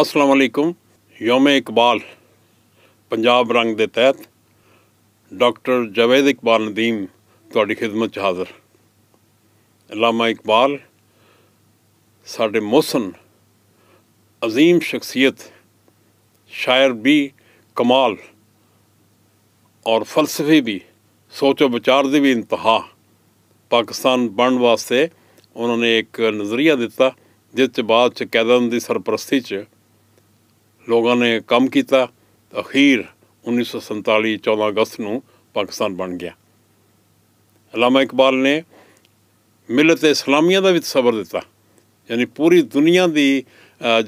ਅਸਲਾਮ ਅਲੈਕੁਮ ਯੋਮ ਇਕਬਾਲ ਪੰਜਾਬ ਰੰਗ ਦੇ ਤਹਿਤ ਡਾਕਟਰ ਜਵੇਦ ਇਕਬਾਲ ਨਦੀਮ ਤੁਹਾਡੀ ਖidmat ਚ ਹਾਜ਼ਰ ਅਲਾਮਾ ਇਕਬਾਲ ਸਾਡੇ ਮੋਸਨ عظیم ਸ਼ਖਸੀਅਤ ਸ਼ਾਇਰ ਵੀ ਕਮਾਲ ਔਰ ਫਲਸਫੇ ਵੀ ਸੋਚੋ ਵਿਚਾਰ ਦੇ ਵੀ ਇੰਤਹਾ ਪਾਕਿਸਤਾਨ ਬਣਨ ਵਾਸਤੇ ਉਹਨਾਂ ਨੇ ਇੱਕ ਨਜ਼ਰੀਆ ਦਿੱਤਾ ਜਿਸ ਤੋਂ ਬਾਅਦ ਚ ਕੈਦਨ ਦੀ ਸਰਪ੍ਰਸਤੀ 'ਚ ਲੋਕਾਂ ਨੇ ਕੰਮ ਕੀਤਾ ਅਖੀਰ 1947 14 ਅਗਸਤ ਨੂੰ ਪਾਕਿਸਤਾਨ ਬਣ ਗਿਆ ਅਲਾਮਾ ਇਕਬਾਲ ਨੇ ਮਿਲਤ ਇਸਲਾਮੀਆ ਦਾ ਵੀ ਸਬਰ ਦਿੱਤਾ ਯਾਨੀ ਪੂਰੀ ਦੁਨੀਆ ਦੀ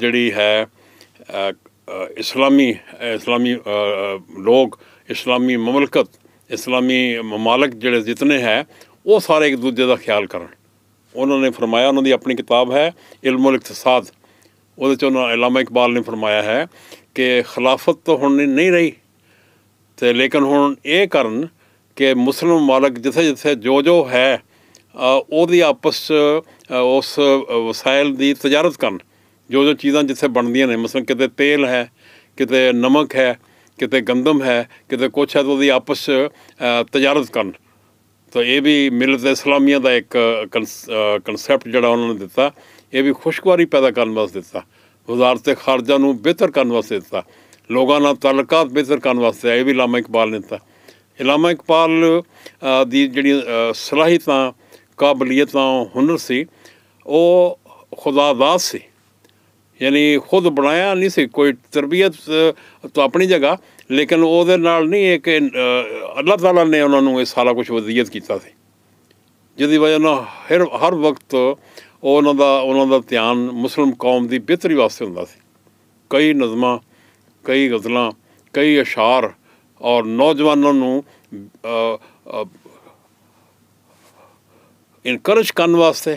ਜਿਹੜੀ ਹੈ ਇਸਲਾਮੀ ਇਸਲਾਮੀ ਲੋਕ ਇਸਲਾਮੀ ਮਮਲਕਤ ਇਸਲਾਮੀ ਮਮਾਲਕ ਜਿਹੜੇ ਜਿਤਨੇ ਹੈ ਉਹ ਸਾਰੇ ਇੱਕ ਦੂਜੇ ਦਾ ਖਿਆਲ ਕਰਨ ਉਹਨਾਂ ਨੇ ਫਰਮਾਇਆ ਉਹਨਾਂ ਦੀ ਆਪਣੀ ਕਿਤਾਬ ਹੈ ਇਲਮੁਲ ਇਕਤਸਾਦ ਉਹਦੇ 'ਚ ਉਹਨਾਂ ਇਲਾਮਾ ਇਕਬਾਲ ਨੇ ਫਰਮਾਇਆ ਹੈ ਕਿ ਖਿਲਾਫਤ ਤਾਂ ਹੁਣ ਨਹੀਂ ਰਹੀ ਤੇ ਲੇਕਿਨ ਹੁਣ ਇਹ ਕਰਨ ਕਿ ਮੁਸਲਮ ਮਾਲਕ ਜਿੱਥੇ ਜਿੱਥੇ ਜੋ ਜੋ ਹੈ ਉਹਦੀ ਆਪਸ ਉਸ ਵਸਾਇਲ ਦੀ ਤਜਾਰਤ ਕਰਨ ਜੋ ਜੋ ਚੀਜ਼ਾਂ ਜਿੱਥੇ ਬਣਦੀਆਂ ਨੇ ਮਸਲਨ ਕਿਤੇ ਤੇਲ ਹੈ ਕਿਤੇ ਨਮਕ ਹੈ ਕਿਤੇ ਗੰਦਮ ਹੈ ਕਿਤੇ ਕੁਛ ਹੈ ਤਾਂ ਉਹਦੀ ਆਪਸ ਤਜਾਰਤ ਕਰਨ ਤਾਂ ਇਹ ਵੀ ਮਿਲਤ ਇਸਲਾਮੀਆ ਦਾ ਇੱਕ ਕਨਸੈਪਟ ਜਿਹੜਾ ਉਹਨਾਂ ਨੇ ਦਿੱਤਾ ਇਹ ਵੀ ਖੁਸ਼ਗਵਾਰੀ ਪੈਦਾ ਕਰਨ ਵਾਸਤੇ ਦਿੱਤਾ ਵਜ਼ਾਰਤ ਖਰਚਾਂ ਨੂੰ ਬਿਹਤਰ ਕਰਨ ਵਾਸਤੇ ਦਿੱਤਾ ਲੋਕਾਂ ਨਾਲ ਤਾਲੁਕਾਤ ਬਿਹਤਰ ਕਰਨ ਵਾਸਤੇ ਇਹ ਵੀ ਲਾਮਾ ਇਕਬਾਲ ਨੇ ਦਿੱਤਾ ਇਲਾਮਾ ਇਕਬਾਲ ਦੀ ਜਿਹੜੀ ਸਲਾਹੀਤਾਂ ਕਾਬਲੀਅਤਾਂ ਹੁਨਰ ਸੀ ਉਹ ਖੁਦਾਦਾਦ ਸੀ ਯਾਨੀ ਖੁਦ ਬਣਾਇਆ ਨਹੀਂ ਸੀ ਕੋਈ ਤਰਬੀਅਤ ਤੋਂ ਆਪਣੀ ਜਗ੍ਹਾ ਲੇਕਿਨ ਉਹਦੇ ਨਾਲ ਨਹੀਂ ਇੱਕ ਅੱਲਾਹ ਤਾਲਾ ਨੇ ਉਹਨਾਂ ਨੂੰ ਇਹ ਸਾਰਾ ਕੁਝ ਵਜ਼ੀਅਤ ਕੀਤਾ ਸੀ ਜਿਹਦੀ ਵਜ੍ਹਾ ਨਾਲ ਹਰ ਹਰ ਵਕਤ ਉਹ ਉਹਨਾਂ ਦਾ ਉਹਨਾਂ ਦਾ ਧਿਆਨ ਮੁਸਲਮ ਕੌਮ ਦੀ ਬਿਹਤਰੀ ਵਾਸਤੇ ਹੁੰਦਾ ਸੀ ਕਈ ਨਜ਼ਮਾਂ ਕਈ ਗਜ਼ਲਾਂ ਕਈ ਅਸ਼ਾਰ ਔਰ ਨੌਜਵਾਨਾਂ ਨੂੰ ਇਨਕਰੇਜ ਕਰਨ ਵਾਸਤੇ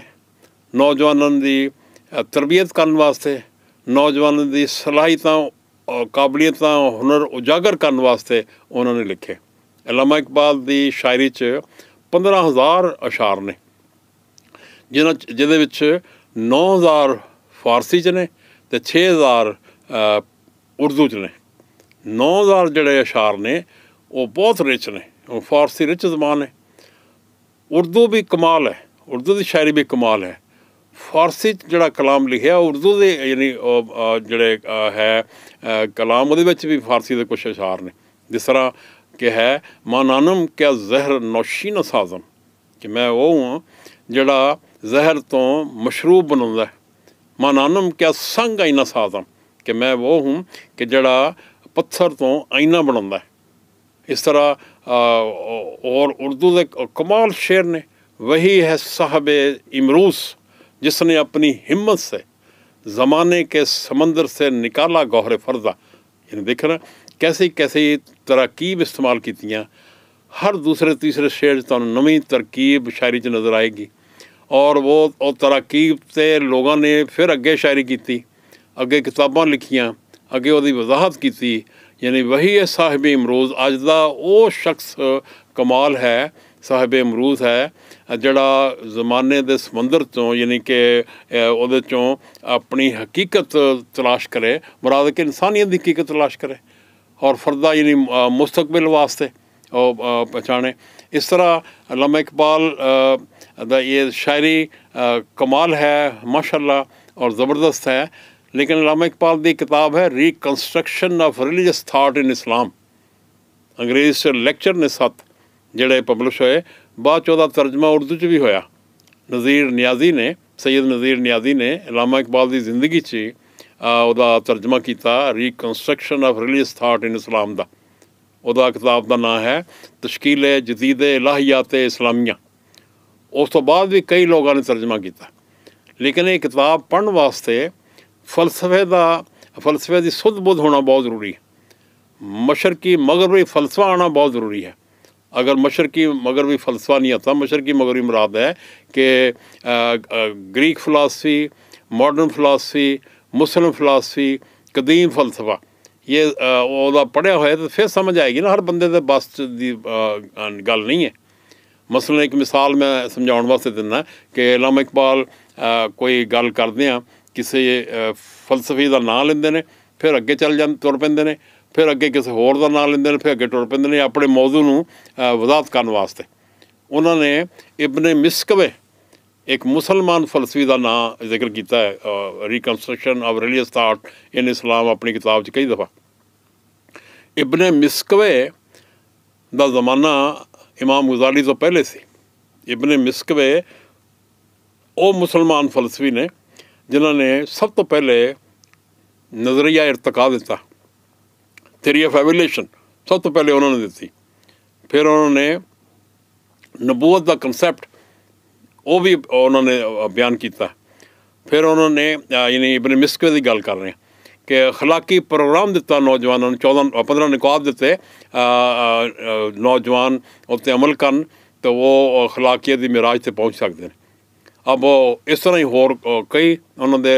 ਨੌਜਵਾਨਾਂ ਦੀ ਤਰਬੀਅਤ ਕਰਨ ਵਾਸਤੇ ਨੌਜਵਾਨਾਂ ਦੀ ਸਲਾਹੀਤਾਂ ਕਾਬਲੀਅਤਾਂ ਹੁਨਰ ਉਜਾਗਰ ਕਰਨ ਵਾਸਤੇ ਉਹਨਾਂ ਨੇ ਲਿਖੇ ਅਲਮਾ ਇਕਬਾਲ ਦੀ ਸ਼ਾਇਰੀ 'ਚ 15000 ਅਸ਼ਾਰ ਨੇ ਜਿਹਨਾਂ ਜਿਹਦੇ ਵਿੱਚ 9000 ਫਾਰਸੀ ਚ ਨੇ ਤੇ 6000 ਉਰਦੂ ਚ ਨੇ 9000 ਜਿਹੜੇ ਅਸ਼ਾਰ ਨੇ ਉਹ ਬਹੁਤ ਰਿਚ ਨੇ ਉਹ ਫਾਰਸੀ ਰਿਚ ਜ਼ਬਾਨ ਹੈ ਉਰਦੂ ਵੀ ਕਮਾਲ ਹੈ ਉਰਦੂ ਦੀ ਸ਼ਾਇਰੀ ਵੀ ਕਮਾਲ ਹੈ ਫਾਰਸੀ ਜਿਹੜਾ ਕਲਾਮ ਲਿਖਿਆ ਉਰਦੂ ਦੇ ਯਾਨੀ ਜਿਹੜੇ ਹੈ ਕਲਾਮ ਉਹਦੇ ਵਿੱਚ ਵੀ ਫਾਰਸੀ ਦੇ ਕੁਝ ਅਸ਼ਾਰ ਨੇ ਜਿਸ ਤਰ੍ਹਾਂ ਕਿ ਹੈ ਮਾਨਾਨਮ ਕਿਆ ਜ਼ਹਿਰ ਨੋਸ਼ੀਨ ਸਾਜ਼ਮ ਕਿ ਮੈਂ ਉਹ ਹਾਂ ਜਿਹੜਾ ਜ਼ਹਿਰ ਤੋਂ ਮਸ਼ਰੂਬ ਬਣਾਉਂਦਾ ਹੈ ਮਾਨਾਨਮ ਕਿਆ ਸੰਗ ਆਇਨਾ ਸਾਜ਼ਮ ਕਿ ਮੈਂ ਉਹ ਹੂੰ ਕਿ ਜਿਹੜਾ ਪੱਥਰ ਤੋਂ ਆਇਨਾ ਬਣਾਉਂਦਾ ਹੈ ਇਸ ਤਰ੍ਹਾਂ ਔਰ ਉਰਦੂ ਦੇ ਕਮਾਲ ਸ਼ੇਰ ਨੇ वही है साहब इमरूस जिसने अपनी हिम्मत से ज़माने के समंदर से निकाला गौहर फर्जा यानी देखना कैसी कैसी तरकीब इस्तेमाल की हर दूसरे तीसरे शेर तुम नवी तरकीब शायरी च नज़र आएगी ਔਰ ਉਹ ਉਹ ਤਰੱਕੀ ਤੇ ਲੋਕਾਂ ਨੇ ਫਿਰ ਅੱਗੇ ਸ਼ਾਇਰੀ ਕੀਤੀ ਅੱਗੇ ਕਿਤਾਬਾਂ ਲਿਖੀਆਂ ਅੱਗੇ ਉਹਦੀ ਵਜ਼ਾਹਤ ਕੀਤੀ ਯਾਨੀ ਵਹੀ ਇਹ ਸਾਹਿਬ ਇਮਰੂਜ਼ ਅੱਜ ਦਾ ਉਹ ਸ਼ਖਸ ਕਮਾਲ ਹੈ ਸਾਹਿਬ ਇਮਰੂਜ਼ ਹੈ ਜਿਹੜਾ ਜ਼ਮਾਨੇ ਦੇ ਸਮੁੰਦਰ ਤੋਂ ਯਾਨੀ ਕਿ ਉਹਦੇ ਚੋਂ ਆਪਣੀ ਹਕੀਕਤ ਤਲਾਸ਼ ਕਰੇ ਮੁਰਾਦ ਕਿ ਇਨਸਾਨੀਅਤ ਦੀ ਹਕੀਕਤ ਤਲਾਸ਼ ਕਰੇ ਔਰ ਫਰਦਾ ਯਾਨੀ ਮੁਸਤਕਬਲ ਵਾਸਤੇ ਉਹ ਪਛਾਣੇ ਇਸ ਤਰ੍ਹਾਂ ਅਲਮਾ ਇਕਬਾਲ ਦਾ ਇਹ ਸ਼ਾਇਰੀ ਕਮਾਲ ਹੈ ਮਾਸ਼ਾਅੱਲਾ ਔਰ ਜ਼ਬਰਦਸਤ ਹੈ ਲੇਕਿਨ ਅਲਮਾ ਇਕਬਾਲ ਦੀ ਕਿਤਾਬ ਹੈ reconstruction of religious thought in Islam ਅੰਗਰੇਜ਼ ਲੈਕਚਰ ਨੇ ਸੱਤ ਜਿਹੜੇ ਪਬਲਿਸ਼ ਹੋਏ ਬਾਅਦ ਚ ਉਹਦਾ ਤਰਜਮਾ ਉਰਦੂ ਚ ਵੀ ਹੋਇਆ ਨਜ਼ੀਰ ਨਿਆਜ਼ੀ ਨੇ ਸੈਦ ਨਜ਼ੀਰ ਨਿਆਜ਼ੀ ਨੇ ਅਲਮਾ ਇਕਬਾਲ ਦੀ ਜ਼ਿੰਦਗੀ 'ਚ ਉਹਦਾ ਤਰਜਮਾ ਕੀਤਾ reconstruction of religious thought in Islam ਦਾ ਉਹਦਾ ਕਿਤਾਬ ਦਾ ਨਾਮ ਹੈ ਤਸ਼ਕੀਲੇ ਜਦੀਦੇ ਇਲਾਹੀਆਤੇ ਇਸਲਾਮੀਆਂ ਉਸ ਤੋਂ ਬਾਅਦ ਵੀ ਕਈ ਲੋਕਾਂ ਨੇ ਤਰਜਮਾ ਕੀਤਾ ਲੇਕਿਨ ਇਹ ਕਿਤਾਬ ਪੜਨ ਵਾਸਤੇ ਫਲਸਫੇ ਦਾ ਫਲਸਫੇ ਦੀ ਸੁਧ ਬੁੱਧ ਹੋਣਾ ਬਹੁਤ ਜ਼ਰੂਰੀ ਹੈ ਮਸ਼ਰਕੀ ਮਗਰਬੀ ਫਲਸਫਾ ਆਣਾ ਬਹੁਤ ਜ਼ਰੂਰੀ ਹੈ ਅਗਰ ਮਸ਼ਰਕੀ ਮਗਰਬੀ ਫਲਸਫਾ ਨਹੀਂ ਆਤਾ ਮਸ਼ਰਕੀ ਮਗਰਬੀ ਮਰਾਦ ਹੈ ਕਿ ਗ੍ਰੀਕ ਫਲਸਫੀ ਮਾਡਰਨ ਫਲਸਫੀ ਮੁਸਲਮ ਫਲਸਫੀ ਕਦੀਮ ਫਲਸਫਾ ਇਹ ਉਹਦਾ ਪੜਿਆ ਹੋਇਆ ਤਾਂ ਫਿਰ ਸਮਝ ਆਏਗੀ ਨਾ ਹਰ ਬੰਦੇ ਦੇ ਬਸ ਦੀ ਗੱਲ ਨਹੀਂ ਹੈ ਮਸਲਨ ਇੱਕ ਮਿਸਾਲ ਮੈਂ ਸਮਝਾਉਣ ਵਾਸਤੇ ਦਿੰਦਾ ਕਿ ਇਲਾਮਾ ਇਕਬਾਲ ਕੋਈ ਗੱਲ ਕਰਦੇ ਆ ਕਿਸੇ ਫਲਸਫੇ ਦਾ ਨਾਂ ਲੈਂਦੇ ਨੇ ਫਿਰ ਅੱਗੇ ਚੱਲ ਜਾਂਦੇ ਤੁਰ ਪੈਂਦੇ ਨੇ ਫਿਰ ਅੱਗੇ ਕਿਸੇ ਹੋਰ ਦਾ ਨਾਂ ਲੈਂਦੇ ਨੇ ਫਿਰ ਅੱਗੇ ਤੁਰ ਪੈਂਦੇ ਨੇ ਆਪਣੇ ਮੌਜੂ ਨੂੰ ਵਜ਼ਾਤ ਕਰਨ ਵਾਸਤੇ ਉਹਨਾਂ ਨੇ ਇਬਨ ਮਿਸਕਵੇ ਇੱਕ ਮੁਸਲਮਾਨ ਫਲਸਫੀ ਦਾ ਨਾਂ ਜ਼ਿਕਰ ਕੀਤਾ ਹੈ reconstruction of religious thought in Islam ਆਪਣੀ ਕਿਤਾਬ 'ਚ ਕਈ ਦਫਾ ਇਬਨ ਮਿਸਕਵੇ ਦਾ ਜ਼ਮਾਨਾ ਇਮਾਮ ਗੁਜ਼ਾਲੀ ਤੋਂ ਪਹਿਲੇ ਸੀ ਇਬਨ ਮਿਸਕਵੇ ਉਹ ਮੁਸਲਮਾਨ ਫਲਸਫੀ ਨੇ ਜਿਨ੍ਹਾਂ ਨੇ ਸਭ ਤੋਂ ਪਹਿਲੇ ਨਜ਼ਰੀਆ ਇਰਤਕਾ ਦਿੱਤਾ ਥਿਰੀ ਆਫ ਐਵੋਲੂਸ਼ਨ ਸਭ ਤੋਂ ਪਹਿਲੇ ਉਹਨਾਂ ਨੇ ਦਿੱਤੀ ਫਿਰ ਉਹਨਾਂ ਨੇ ਨਬੂਤ ਦਾ ਕਨਸੈਪਟ ਉਹ ਵੀ ਉਹਨਾਂ ਨੇ ਬਿਆਨ ਕੀਤਾ ਫਿਰ ਉਹਨਾਂ ਨੇ ਯਾਨੀ ਇਬਨ ਮਿਸਕਵੇ ਦੀ ਗੱਲ ਕਰ ਰਹੇ ਕਿ ਖਲਾਕੀ ਪ੍ਰੋਗਰਾਮ ਦਿੱਤਾ ਨੌਜਵਾਨਾਂ ਨੂੰ 14 15 ਨਿਕਾਬ ਦਿੱਤੇ ਨੌਜਵਾਨ ਉੱਤੇ ਅਮਲ ਕਰਨ ਤਾਂ ਉਹ ਖਲਾਕੀ ਦੀ ਮਿਰਾਜ ਤੇ ਪਹੁੰਚ ਸਕਦੇ ਨੇ ਅਬ ਇਸ ਤਰ੍ਹਾਂ ਹੀ ਹੋਰ ਕਈ ਉਹਨਾਂ ਦੇ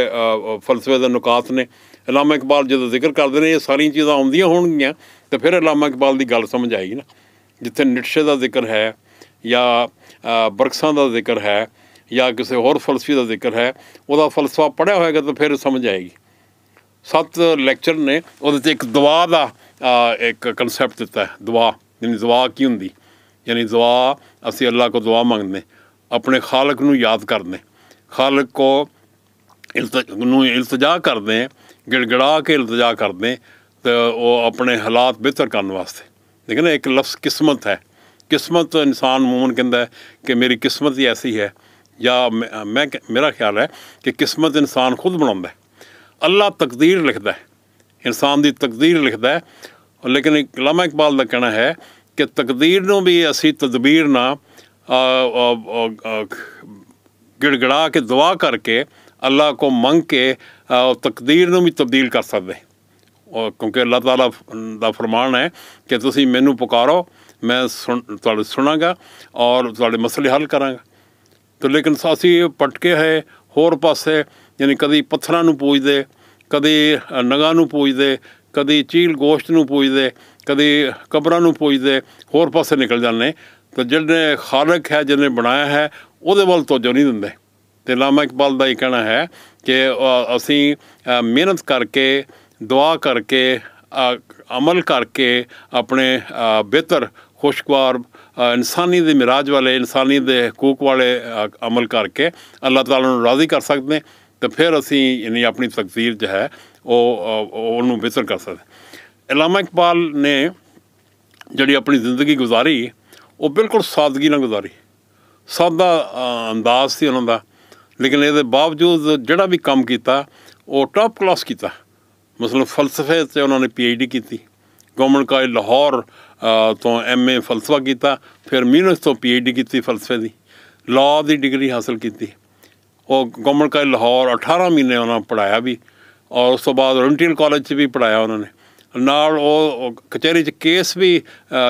ਫਲਸਫੇ ਦੇ ਨੁਕਾਤ ਨੇ ਇਲਾਮਾ ਇਕਬਾਲ ਜਦੋਂ ਜ਼ਿਕਰ ਕਰਦੇ ਨੇ ਇਹ ਸਾਰੀਆਂ ਚੀਜ਼ਾਂ ਆਉਂਦੀਆਂ ਹੋਣਗੀਆਂ ਤਾਂ ਫਿਰ ਇਲਾਮਾ ਇਕਬਾਲ ਦੀ ਗੱਲ ਸਮਝ ਆਏਗੀ ਨਾ ਜਿੱਥੇ ਨਿਟਸ਼ੇ ਦਾ ਜ਼ਿਕਰ ਹੈ ਜਾਂ ਬਰਕਸਾਂ ਦਾ ਜ਼ਿਕਰ ਹੈ ਜਾਂ ਕਿਸੇ ਹੋਰ ਫਲਸਫੀ ਦਾ ਜ਼ਿਕਰ ਹੈ ਉਹਦਾ ਫਲਸਫਾ ਪੜਿਆ ਹੋਏਗਾ ਤਾਂ ਫਿਰ ਸਮਝ ਆਏਗੀ ਸੱਤ ਲੈਕਚਰ ਨੇ ਉਹਦੇ ਤੇ ਇੱਕ ਦੁਆ ਦਾ ਇੱਕ ਕਨਸੈਪਟ ਦਿੱਤਾ ਹੈ ਦੁਆ ਯਾਨੀ ਦੁਆ ਕੀ ਹੁੰਦੀ ਯਾਨੀ ਦੁਆ ਅਸੀਂ ਅੱਲਾਹ ਕੋ ਦੁਆ ਮੰਗਦੇ ਆਪਣੇ ਖਾਲਕ ਨੂੰ ਯਾਦ ਕਰਦੇ ਖਾਲਕ ਕੋ ਨੂੰ ਇਲਤਜਾ ਕਰਦੇ ਗਿੜਗੜਾ ਕੇ ਇਲਤਜਾ ਕਰਦੇ ਤੇ ਉਹ ਆਪਣੇ ਹਾਲਾਤ ਬਿਹਤਰ ਕਰਨ ਵਾਸਤੇ ਲੇਕਿਨ ਇੱਕ ਲਫ਼ਜ਼ ਕਿਸਮਤ ਹੈ ਕਿਸਮਤ ਇਨਸਾਨ ਮੂਮਨ ਕਹਿੰਦਾ ਕਿ ਮੇਰੀ ਕਿਸਮਤ ਹੀ ਐਸੀ ਹੈ ਜਾਂ ਮੈਂ ਮੇਰਾ ਖਿਆਲ ਹੈ ਕਿ ਕਿਸਮਤ ਇਨਸਾਨ ਖੁਦ ਬਣਾਉਂਦਾ ਹੈ ਅੱਲਾ ਤਕਦੀਰ ਲਿਖਦਾ ਹੈ ਇਨਸਾਨ ਦੀ ਤਕਦੀਰ ਲਿਖਦਾ ਹੈ ਲੇਕਿਨ ਕਲਾਮਾ ਇਕਬਾਲ ਦਾ ਕਹਿਣਾ ਹੈ ਕਿ ਤਕਦੀਰ ਨੂੰ ਵੀ ਅਸੀਂ ਤਦਬੀਰ ਨਾ ਗੜਗੜਾ ਕੇ ਦੁਆ ਕਰਕੇ ਅੱਲਾ ਕੋ ਮੰਗ ਕੇ ਤਕਦੀਰ ਨੂੰ ਵੀ ਤਬਦੀਲ ਕਰ ਸਕਦੇ ਕਿਉਂਕਿ ਅੱਲਾਹ ਤਾਲਾ ਦਾ ਫਰਮਾਨ ਹੈ ਕਿ ਤੁਸੀਂ ਮੈਨੂੰ ਪੁਕਾਰੋ ਮੈਂ ਸੁਣ ਤੁਹਾਡੇ ਸੁਣਾਗਾ ਔਰ ਤੁਹਾਡੇ ਮਸਲੇ ਹੱਲ ਕਰਾਂਗਾ ਤੇ ਲੇਕਿਨ ਸਾਸੀ ਪਟਕੇ ਹੈ ਹੋਰ ਪਾਸੇ ਯਾਨੀ ਕਦੀ ਪੱਥਰਾਂ ਨੂੰ ਪੂਜਦੇ ਕਦੀ ਨਗਾ ਨੂੰ ਪੂਜਦੇ ਕਦੀ ਚੀਲ ਗੋਸ਼ਟ ਨੂੰ ਪੂਜਦੇ ਕਦੀ ਕਬਰਾਂ ਨੂੰ ਪੂਜਦੇ ਹੋਰ ਪਾਸੇ ਨਿਕਲ ਜਾਂਦੇ ਤਾਂ ਜਿਹਨੇ ਖਾਲਕ ਹੈ ਜਿਹਨੇ ਬਣਾਇਆ ਹੈ ਉਹਦੇ ਵੱਲ ਤੋਜੋ ਨਹੀਂ ਦਿੰਦੇ ਤੇ ਲਾਮਾ ਇਕਬਾਲ ਦਾ ਇਹ ਕਹਿਣਾ ਹੈ ਕਿ ਅਸੀਂ ਮਿਹਨਤ ਕਰਕੇ ਦੁਆ ਕਰਕੇ ਅਮਲ ਕਰਕੇ ਆਪਣੇ ਬਿਹਤਰ खुशगवार ਇਨਸਾਨੀ ਦੇ ਮਿਰਾਜ ਵਾਲੇ ਇਨਸਾਨੀ ਦੇ ਹਕੂਕ ਵਾਲੇ ਅਮਲ ਕਰਕੇ ਅੱਲਾਹ ਤਾਲਾ ਨੂੰ ਰਾਜ਼ੀ ਕਰ ਸਕਦੇ ਨੇ ਤਾਂ ਫਿਰ ਅਸੀਂ ਯਾਨੀ ਆਪਣੀ ਤਕਦੀਰ ਜੋ ਹੈ ਉਹ ਉਹਨੂੰ ਬਿਹਤਰ ਕਰ ਸਕਦੇ ਇਲਾਮਾ ਇਕਬਾਲ ਨੇ ਜਿਹੜੀ ਆਪਣੀ ਜ਼ਿੰਦਗੀ ਗੁਜ਼ਾਰੀ ਉਹ ਬਿਲਕੁਲ ਸਾਦਗੀ ਨਾਲ ਗੁਜ਼ਾਰੀ ਸਾਦਾ ਅੰਦਾਜ਼ ਸੀ ਉਹਨਾਂ ਦਾ ਲੇਕਿਨ ਇਹਦੇ ਬਾਵਜੂਦ ਜਿਹੜਾ ਵੀ ਕੰਮ ਕੀਤਾ ਉਹ ਟਾਪ ਕਲਾਸ ਕੀਤਾ ਮਸਲਨ ਫਲਸਫੇ ਤੇ ਉਹਨਾਂ ਨੇ ਪੀਐਚਡੀ ਕੀਤੀ ਗਵਰਨਮੈਂਟ ਕਾਲਜ ਲਾਹੌਰ ਤੋਂ ਐਮਏ ਫਲਸਫਾ ਕੀਤਾ ਫਿਰ ਮਿਊਨਿਖ ਤੋਂ ਪੀਐਚਡੀ ਕੀਤੀ ਫਲਸਫੇ ਦੀ ਲਾਅ ਦੀ ਡਿਗਰੀ ਹਾਸਲ ਕੀਤੀ ਉਹ ਗਵਰਨਮੈਂਟ ਕਾਲਜ ਲਾਹੌਰ 18 ਮਹੀਨੇ ਉਹਨਾਂ ਪੜਾਇਆ ਵੀ ਔਰ ਉਸ ਤੋਂ ਬਾਅਦ ਰੋਇੰਟੀਅਲ ਕਾਲਜ 'ਚ ਵੀ ਪੜਾਇਆ ਉਹਨਾਂ ਨੇ ਨਾਲ ਉਹ ਕਚਹਿਰੀ 'ਚ ਕੇਸ ਵੀ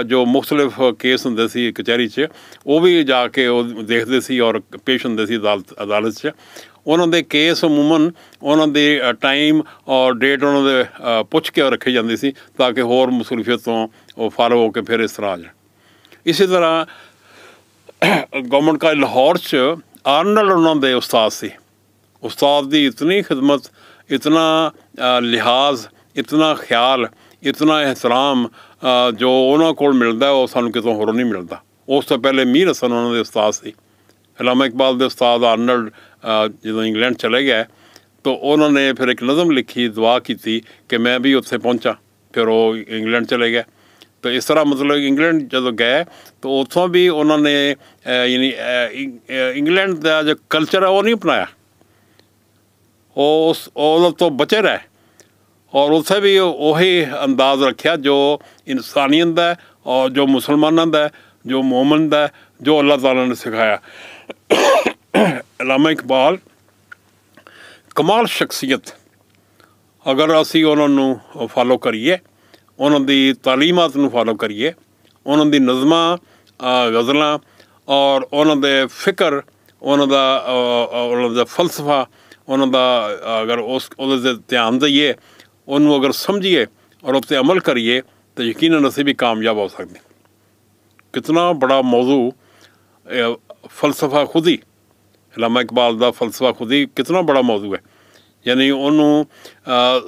ਜੋ ਮੁਖਤਲਫ ਕੇਸ ਹੁੰਦੇ ਸੀ ਕਚਹਿਰੀ 'ਚ ਉਹ ਵੀ ਜਾ ਕੇ ਉਹ ਦੇਖਦੇ ਸੀ ਔਰ ਪੇਸ਼ ਹੁੰਦੇ ਸੀ ਅਦਾਲਤ ਅਦਾਲਤ 'ਚ ਉਹਨਾਂ ਦੇ ਕੇਸ ਉਮੂਮਨ ਉਹਨਾਂ ਦੇ ਟਾਈਮ ਔਰ ਡੇਟ ਉਹਨਾਂ ਦੇ ਪੁੱਛ ਕੇ ਰੱਖੇ ਜਾਂਦੇ ਸੀ ਤਾਂ ਕਿ ਹੋਰ ਮੁਸਲਫੀਅਤ ਤੋਂ ਉਹ ਫਾਲੋ ਹੋ ਕੇ ਫਿਰ ਇਸ ਤਰ੍ਹਾਂ ਆ ਜਾ ਇਸੇ ਤਰ੍ਹਾਂ ਗਵਰਨਮੈਂਟ ਕਾ ਲਾਹੌਰ 'ਚ ਆਰਨਲ ਉਹਨਾਂ ਦੇ ਉਸਤਾਦ ਸੀ ਉਸਤਾਦ ਦੀ ਇਤਨੀ ਖਿਦਮਤ ਇਤਨਾ ਲਿਹਾਜ਼ ਇਤਨਾ ਖਿਆਲ ਇਤਨਾ ਇਹਤਰਾਮ ਜੋ ਉਹਨਾਂ ਕੋਲ ਮਿਲਦਾ ਉਹ ਸਾਨੂੰ ਕਿਤੋਂ ਹੋਰ ਨਹੀਂ ਮਿਲਦਾ ਉਸ ਤੋਂ ਪਹਿਲੇ ਮੀਰ ਹਸਨ ਉਹਨਾਂ ਦੇ ਉਸਤਾਦ ਸੀ ਅਲਾਮਾ ਇਕਬਾਲ ਦੇ ਉਸਤਾਦ ਆਰਨਲ ਜਦੋਂ ਇੰਗਲੈਂਡ ਚਲੇ ਗਏ ਤਾਂ ਉਹਨਾਂ ਨੇ ਫਿਰ ਇੱਕ ਨਜ਼ਮ ਲਿਖੀ ਦੁਆ ਕੀਤੀ ਕਿ ਮੈਂ ਵੀ ਉੱਥੇ ਪਹੁੰਚਾਂ ਫਿਰ ਉਹ ਇੰਗਲੈਂਡ ਚਲੇ ਗਏ ਤਾਂ ਇਸ ਤਰ੍ਹਾਂ ਮਤਲਬ ਇੰਗਲੈਂਡ ਜਦੋਂ ਗਏ ਤਾਂ ਉੱਥੋਂ ਵੀ ਉਹਨਾਂ ਨੇ ਯਾਨੀ ਇੰਗਲੈਂਡ ਦਾ ਜੋ ਕਲਚਰ ਹੈ ਉਹ ਨਹੀਂ ਅਪਣਾਇਆ ਉਸ ਉਹਨਾਂ ਤੋਂ ਬਚੇ ਰਹੇ ਔਰ ਉੱਥੇ ਵੀ ਉਹੀ ਅੰਦਾਜ਼ ਰੱਖਿਆ ਜੋ ਇਨਸਾਨੀਅਤ ਦਾ ਔਰ ਜੋ ਮੁਸਲਮਾਨਾਂ ਦਾ ਜੋ ਮੂਮਨ ਦਾ ਜੋ ਅੱਲਾਹ ਤਾਲਾ ਨੇ ਸਿਖਾਇਆ ਅਲਾਮਾ ਇਕਬਾਲ ਕਮਾਲ ਸ਼ਖਸੀਅਤ ਅਗਰ ਅਸੀਂ ਉਹਨਾਂ ਨੂੰ ਫਾਲੋ ਕਰੀਏ ਉਹਨਾਂ ਦੀ ਤਾਲੀਮਾਤ ਨੂੰ ਫਾਲੋ ਕਰੀਏ ਉਹਨਾਂ ਦੀ ਨਜ਼ਮਾਂ ਗਜ਼ਲਾਂ ਔਰ ਉਹਨਾਂ ਦੇ ਫਿਕਰ ਉਹਨਾਂ ਦਾ ਉਹਨਾਂ ਦਾ ਫਲਸਫਾ ਉਹਨਾਂ ਦਾ ਅਗਰ ਉਸ ਉਹਦੇ ਤੇ ਧਿਆਨ ਦਈਏ ਉਹਨੂੰ ਅਗਰ ਸਮਝੀਏ ਔਰ ਉਸ ਤੇ ਅਮਲ ਕਰੀਏ ਤਾਂ ਯਕੀਨਨ ਅਸੀਂ ਵੀ ਕਾਮਯਾਬ ਹੋ ਸਕਦੇ ਕਿਤਨਾ ਬੜਾ ਮੌਜੂ ਫਲਸਫਾ ਖੁਦੀ ਅਲਾਮਾ ਇਕਬਾਲ ਦਾ ਫਲਸਫਾ ਖੁਦੀ ਕਿਤਨਾ ਬੜਾ ਮੌਜੂ ਹੈ ਯਾਨੀ ਉਹਨੂੰ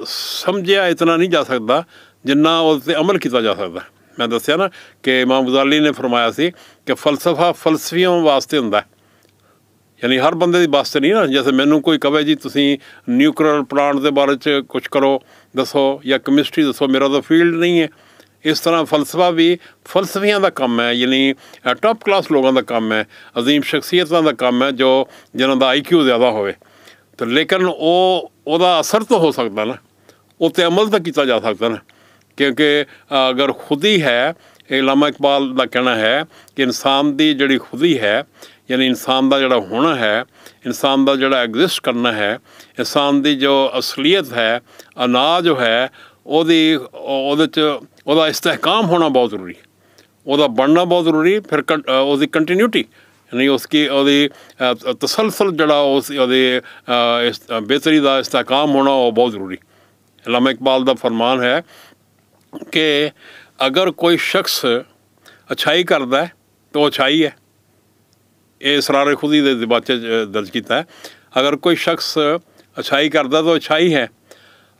ਸਮਝਿਆ ਇਤਨਾ ਨਹੀਂ ਜਾ ਸਕਦਾ ਜਿੰਨਾ ਉਸ ਤੇ ਅਮਲ ਕੀਤਾ ਜਾ ਸਕਦਾ ਮੈਂ ਦੱਸਿਆ ਨਾ ਕਿ ਇਮਾਮ ਗਜ਼ਾਲੀ ਨੇ ਫਰਮਾਇਆ ਸੀ ਕਿ ਫਲਸਫਾ ਫਲਸਫੀਆਂ ਵਾਸਤੇ ਹੁੰਦਾ ਯਾਨੀ ਹਰ ਬੰਦੇ ਦੀ ਵਾਸਤੇ ਨਹੀਂ ਨਾ ਜਿਵੇਂ ਮੈਨੂੰ ਕੋਈ ਕਵੇ ਜੀ ਤੁਸੀਂ ਨਿਊਕਲੀਅਰ ਪਲਾਂਟ ਦੇ ਬਾਰੇ ਚ ਕੁਝ ਕਰੋ ਦੱਸੋ ਜਾਂ ਕੈਮਿਸਟਰੀ ਦੱਸੋ ਮੇਰਾ ਤਾਂ ਫੀਲਡ ਨਹੀਂ ਹੈ ਇਸ ਤਰ੍ਹਾਂ ਫਲਸਫਾ ਵੀ ਫਲਸਫੀਆਂ ਦਾ ਕੰਮ ਹੈ ਯਾਨੀ ਟਾਪ ਕਲਾਸ ਲੋਕਾਂ ਦਾ ਕੰਮ ਹੈ عظیم ਸ਼ਖਸੀਅਤਾਂ ਦਾ ਕੰਮ ਹੈ ਜੋ ਜਿਨ੍ਹਾਂ ਦਾ ਆਈਕਿਊ ਜ਼ਿਆਦਾ ਹੋਵੇ ਤੇ ਲੇਕਿਨ ਉਹ ਉਹਦਾ ਅਸਰ ਤਾਂ ਹੋ ਸਕਦਾ ਨਾ ਉਹ ਤੇ ਅਮਲ ਤਾਂ ਕੀਤਾ ਜਾ ਸਕਦਾ ਨਾ ਕਿਉਂਕਿ ਅਗਰ ਖੁਦੀ ਹੈ ਇਹ ਲਾਮਾ ਇਕਬਾਲ ਦਾ ਕਹਿਣਾ ਹੈ ਕਿ ਇਨਸਾਨ ਦੀ ਜਿਹੜੀ ਖੁਦੀ ਹੈ ਯਾਨੀ ਇਨਸਾਨ ਦਾ ਜਿਹੜਾ ਹੋਣਾ ਹੈ ਇਨਸਾਨ ਦਾ ਜਿਹੜਾ ਐਗਜ਼ਿਸਟ ਕਰਨਾ ਹੈ ਇਨਸਾਨ ਦੀ ਜੋ ਅਸਲੀਅਤ ਹੈ ਅਨਾਜ ਜੋ ਹੈ ਉਹਦੀ ਉਹਦੇ ਚ ਉਹਦਾ ਇਸਤਿਹਕਾਮ ਹੋਣਾ ਬਹੁਤ ਜ਼ਰੂਰੀ ਉਹਦਾ ਬਣਨਾ ਬਹੁਤ ਜ਼ਰੂਰੀ ਫਿਰ ਉਹਦੀ ਕੰਟੀਨਿਊਟੀ ਯਾਨੀ ਉਸकी ਉਹਦੀ ਤਸਲਸਲ ਜਿਹੜਾ ਉਸ ਉਹਦੇ ਬਿਹਤਰੀ ਦਾ ਇਸਤਿਹਕਾਮ ਹੋਣਾ ਉਹ ਬਹੁਤ ਜ਼ਰੂਰੀ ਲਾਮਾ ਇਕਬਾਲ ਦਾ ਫਰਮਾਨ ਹੈ ਕਿ ਅਗਰ ਕੋਈ ਸ਼ਖਸ ਅਛਾਈ ਕਰਦਾ ਹੈ ਤਾਂ ਉਹ ਅਛਾਈ ਹੈ ਇਹ ਇਸਰਾਰ ਖੁਦੀ ਦੇ ਦਿਬਾਚੇ ਦਰਜ ਕੀਤਾ ਹੈ ਅਗਰ ਕੋਈ ਸ਼ਖਸ ਅਛਾਈ ਕਰਦਾ ਤਾਂ ਅਛਾਈ ਹੈ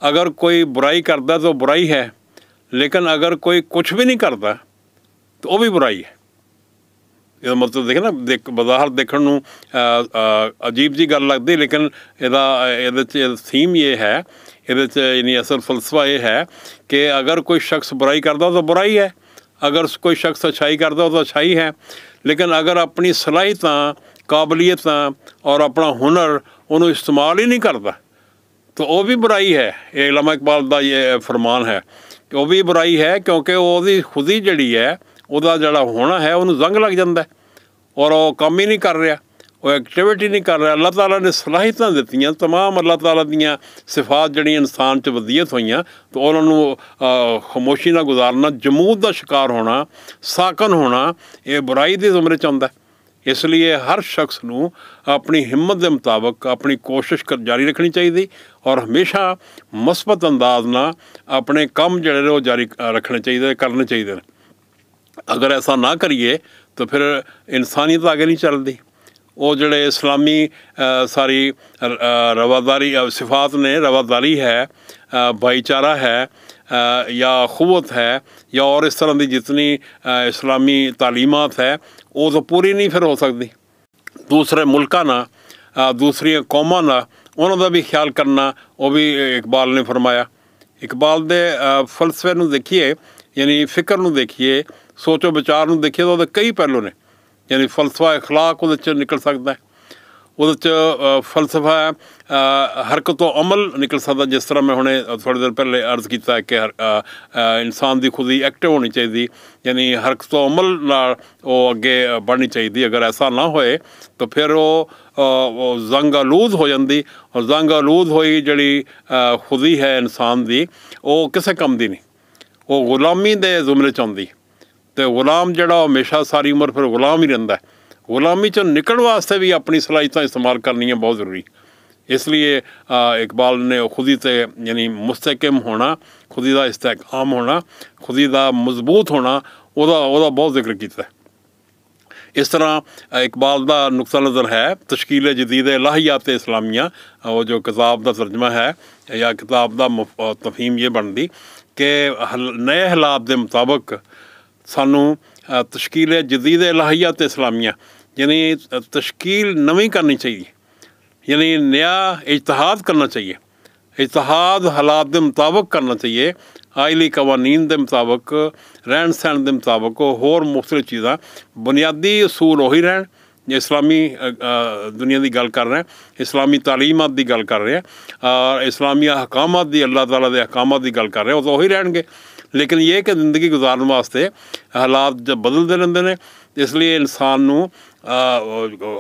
ਅਗਰ ਕੋਈ ਬੁਰਾਈ ਕਰਦਾ ਤਾਂ ਬੁਰਾਈ ਹੈ ਲੇਕਿਨ ਅਗਰ ਕੋਈ ਕੁਝ ਵੀ ਨਹੀਂ ਕਰਦਾ ਤਾਂ ਉਹ ਵੀ ਬੁਰਾਈ ਹੈ ਇਹਦਾ ਮਤਲਬ ਦੇਖ ਨਾ ਦੇਖ ਬਜ਼ਾਹਰ ਦੇਖਣ ਨੂੰ ਅਜੀਬ ਜੀ ਗੱਲ ਲੱਗਦੀ ਲੇਕਿਨ ਇਹਦਾ ਇਹਦੇ ਚ ਥੀਮ ਇਹ ਹੈ ਇਹਦੇ ਚ ਯਾਨੀ ਅਸਲ ਫਲਸਫਾ ਇਹ ਹੈ कि अगर कोई शख्स बुराई करता हो तो बुराई है अगर कोई शख्स अच्छाई करता हो तो अच्छाई है लेकिन अगर अपनी सलाहियतां ਕਾਬਲੀਅਤਾਂ ਔਰ ਆਪਣਾ ਹੁਨਰ ਉਹਨੂੰ ਇਸਤੇਮਾਲ ਹੀ ਨਹੀਂ ਕਰਦਾ ਤਾਂ ਉਹ ਵੀ ਬੁਰਾਈ ਹੈ ਇਹ ਲਮਾ ਇਕਬਾਲ ਦਾ ਇਹ ਫਰਮਾਨ ਹੈ ਕਿ ਉਹ ਵੀ ਬੁਰਾਈ ਹੈ ਕਿਉਂਕਿ ਉਹਦੀ ਖੁਦੀ ਜਿਹੜੀ ਹੈ ਉਹਦਾ ਜਿਹੜਾ ਹੋਣਾ ਹੈ ਉਹਨੂੰ ਜ਼ੰਗ ਲੱਗ ਜਾਂਦਾ ਔਰ ਉਹ ਕੰਮ ਹੀ ਨਹੀਂ ਕਰ ਰਿਹਾ ਉਹ ਐਕਟੀਵਿਟੀ ਨਹੀਂ ਕਰ ਰਿਹਾ ਅੱਲਾਹ ਤਾਲਾ ਨੇ ਸਲਾਹਤਾਂ ਦਿੱਤੀਆਂ तमाम ਅੱਲਾਹ ਤਾਲਾ ਦੀਆਂ ਸਿਫਾਤ ਜਿਹੜੀਆਂ ਇਨਸਾਨ 'ਚ ਵਧੀਅਤ ਹੋਈਆਂ ਤੇ ਉਹਨਾਂ ਨੂੰ ਖਮੋਸ਼ੀ ਨਾਲ ਗੁਜ਼ਾਰਨਾ ਜਮੂਦ ਦਾ ਸ਼ਿਕਾਰ ਹੋਣਾ ਸਾਕਨ ਹੋਣਾ ਇਹ ਬੁਰਾਈ ਦੇ ਜ਼ਮਰੇ 'ਚ ਆਉਂਦਾ ਇਸ ਲਈ ਹਰ ਸ਼ਖਸ ਨੂੰ ਆਪਣੀ ਹਿੰਮਤ ਦੇ ਮੁਤਾਬਕ ਆਪਣੀ ਕੋਸ਼ਿਸ਼ ਕਰ ਜਾਰੀ ਰੱਖਣੀ ਚਾਹੀਦੀ ਔਰ ਹਮੇਸ਼ਾ ਮਸਬਤ ਅੰਦਾਜ਼ ਨਾਲ ਆਪਣੇ ਕੰਮ ਜਿਹੜੇ ਨੇ ਉਹ ਜਾਰੀ ਰੱਖਣੇ ਚਾਹੀਦੇ ਕਰਨੇ ਚਾਹੀਦੇ ਅਗਰ ਐਸਾ ਨਾ ਕਰੀਏ ਤਾਂ ਫਿਰ ਇਨਸਾਨੀਅਤ ਅੱਗੇ ਨਹੀਂ ਚੱਲਦੀ ਉਹ ਜਿਹੜੇ ਇਸਲਾਮੀ ਸਾਰੀ ਰਵਾਦਾਰੀ ਸਿਫਾਤ ਨੇ ਰਵਾਦਾਰੀ ਹੈ ਭਾਈਚਾਰਾ ਹੈ ਜਾਂ ਖੂਵਤ ਹੈ ਜਾਂ ਔਰ ਇਸ ਤਰ੍ਹਾਂ ਦੀ ਜਿਤਨੀ ਇਸਲਾਮੀ تعلیمات ਹੈ ਉਹ ਤਾਂ ਪੂਰੀ ਨਹੀਂ ਫਿਰ ਹੋ ਸਕਦੀ ਦੂਸਰੇ ਮੁਲਕਾਂ ਨਾਲ ਦੂਸਰੀਆਂ ਕੌਮਾਂ ਨਾਲ ਉਹਨਾਂ ਦਾ ਵੀ ਖਿਆਲ ਕਰਨਾ ਉਹ ਵੀ ਇਕਬਾਲ ਨੇ ਫਰਮਾਇਆ ਇਕਬਾਲ ਦੇ ਫਲਸਫੇ ਨੂੰ ਦੇਖੀਏ ਯਾਨੀ ਫਿਕਰ ਨੂੰ ਦੇਖੀਏ ਸੋਚੋ ਵਿਚਾਰ ਨੂੰ ਦੇਖੀਏ ਤਾਂ ਉਹਦੇ ਕਈ ਪਹਿਲੂ ਨੇ ਯਾਨੀ ਫਲਸਫਾ اخلاق ਉਹਦੇ ਚ ਨਿਕਲ ਸਕਦਾ ਉਹਦੇ ਚ ਫਲਸਫਾ ਹਰਕਤ ਤੋਂ ਅਮਲ ਨਿਕਲ ਸਕਦਾ ਜਿਸ ਤਰ੍ਹਾਂ ਮੈਂ ਹੁਣੇ ਥੋੜੇ ਦਿਨ ਪਹਿਲੇ ਅਰਜ਼ ਕੀਤਾ ਕਿ ਇਨਸਾਨ ਦੀ ਖੁਦ ਹੀ ਐਕਟਿਵ ਹੋਣੀ ਚਾਹੀਦੀ ਯਾਨੀ ਹਰਕਤ ਤੋਂ ਅਮਲ ਨਾਲ ਉਹ ਅੱਗੇ ਵਧਣੀ ਚਾਹੀਦੀ ਅਗਰ ਐਸਾ ਨਾ ਹੋਏ ਤਾਂ ਫਿਰ ਉਹ ਜ਼ੰਗਾ ਲੂਜ਼ ਹੋ ਜਾਂਦੀ ਔਰ ਜ਼ੰਗਾ ਲੂਜ਼ ਹੋਈ ਜਿਹੜੀ ਖੁਦੀ ਹੈ ਇਨਸਾਨ ਦੀ ਉਹ ਕਿਸੇ ਕੰਮ ਦੀ ਨਹੀਂ ਉਹ ਗੁਲਾਮੀ ਦੇ ਜ਼ੁਮਰੇ ਚ ਆਉਂਦੀ ਤੇ ਗੁਲਾਮ ਜਿਹੜਾ ਹਮੇਸ਼ਾ ਸਾਰੀ ਉਮਰ ਫਿਰ ਗੁਲਾਮ ਹੀ ਰਹਿੰਦਾ ਗੁਲਾਮੀ ਚੋਂ ਨਿਕਲਣ ਵਾਸਤੇ ਵੀ ਆਪਣੀ ਸਲਾਹਤਾਂ ਇਸਤੇਮਾਲ ਕਰਨੀਆਂ ਬਹੁਤ ਜ਼ਰੂਰੀ ਇਸ ਲਈ ਇਕਬਾਲ ਨੇ ਖੁਦੀ ਤੇ ਯਾਨੀ ਮੁਸਤਕਮ ਹੋਣਾ ਖੁਦੀ ਦਾ ਇਸਤਕਾਮ ਹੋਣਾ ਖੁਦੀ ਦਾ ਮਜ਼ਬੂਤ ਹੋਣਾ ਉਹਦਾ ਉਹਦਾ ਬਹੁਤ ਜ਼ਿਕਰ ਕੀਤਾ ਇਸ ਤਰ੍ਹਾਂ ਇਕਬਾਲ ਦਾ ਨੁਕਤਾ ਨਜ਼ਰ ਹੈ ਤਸ਼ਕੀਲ ਜਦੀਦ ਇਲਾਹੀਆਤ ਇਸਲਾਮੀਆਂ ਉਹ ਜੋ ਕਿਤਾਬ ਦਾ ਤਰਜਮਾ ਹੈ ਜਾਂ ਕਿਤਾਬ ਦਾ ਤਫਹੀਮ ਇਹ ਬਣਦੀ ਕਿ ਨਏ ਹਾਲਾਤ ਦੇ ਮੁਤਾਬਕ ਸਾਨੂੰ ਤਸ਼ਕੀਲ ਜਦੀਦ ਇਲਾਹੀਆ ਤੇ ਇਸਲਾਮੀਆ ਯਾਨੀ ਤਸ਼ਕੀਲ ਨਵੀਂ ਕਰਨੀ ਚਾਹੀਦੀ ਯਾਨੀ ਨਿਆ ਇਤਿਹਾਦ ਕਰਨਾ ਚਾਹੀਏ ਇਤਿਹਾਦ ਹਾਲਾਤ ਦੇ ਮੁਤਾਬਕ ਕਰਨਾ ਚਾਹੀਏ ਆਇਲੀ ਕਾਨੂੰਨ ਦੇ ਮੁਤਾਬਕ ਰਹਿਣ ਸਹਿਣ ਦੇ ਮੁਤਾਬਕ ਹੋਰ ਮੁxtਲਿਫ ਚੀਜ਼ਾਂ ਬੁਨਿਆਦੀ ਉਸੂਲ ਉਹੀ ਰਹਿਣ ਜੇ ਇਸਲਾਮੀ ਦੁਨੀਆ ਦੀ ਗੱਲ ਕਰ ਰਹੇ ਇਸਲਾਮੀ ਤਾਲੀਮਾਤ ਦੀ ਗੱਲ ਕਰ ਰਹੇ ਆ ਇਸਲਾਮੀ ਅਹਕਾਮਾਤ ਦੀ ਅੱਲਾਹ ਤਾਲਾ ਦੇ ਅਹਕਾਮਾਤ ਦੀ ਗੱਲ ਕਰ ਰਹੇ ਉਹ ਤਾਂ ਉਹੀ ਰਹਿਣਗੇ ਲੇਕਿਨ ਇਹ ਕਿ ਜ਼ਿੰਦਗੀ گزارਣ ਵਾਸਤੇ ਹਾਲਾਤ ਬਦਲਦੇ ਰਹਿੰਦੇ ਨੇ ਇਸ ਲਈ ਇਨਸਾਨ ਨੂੰ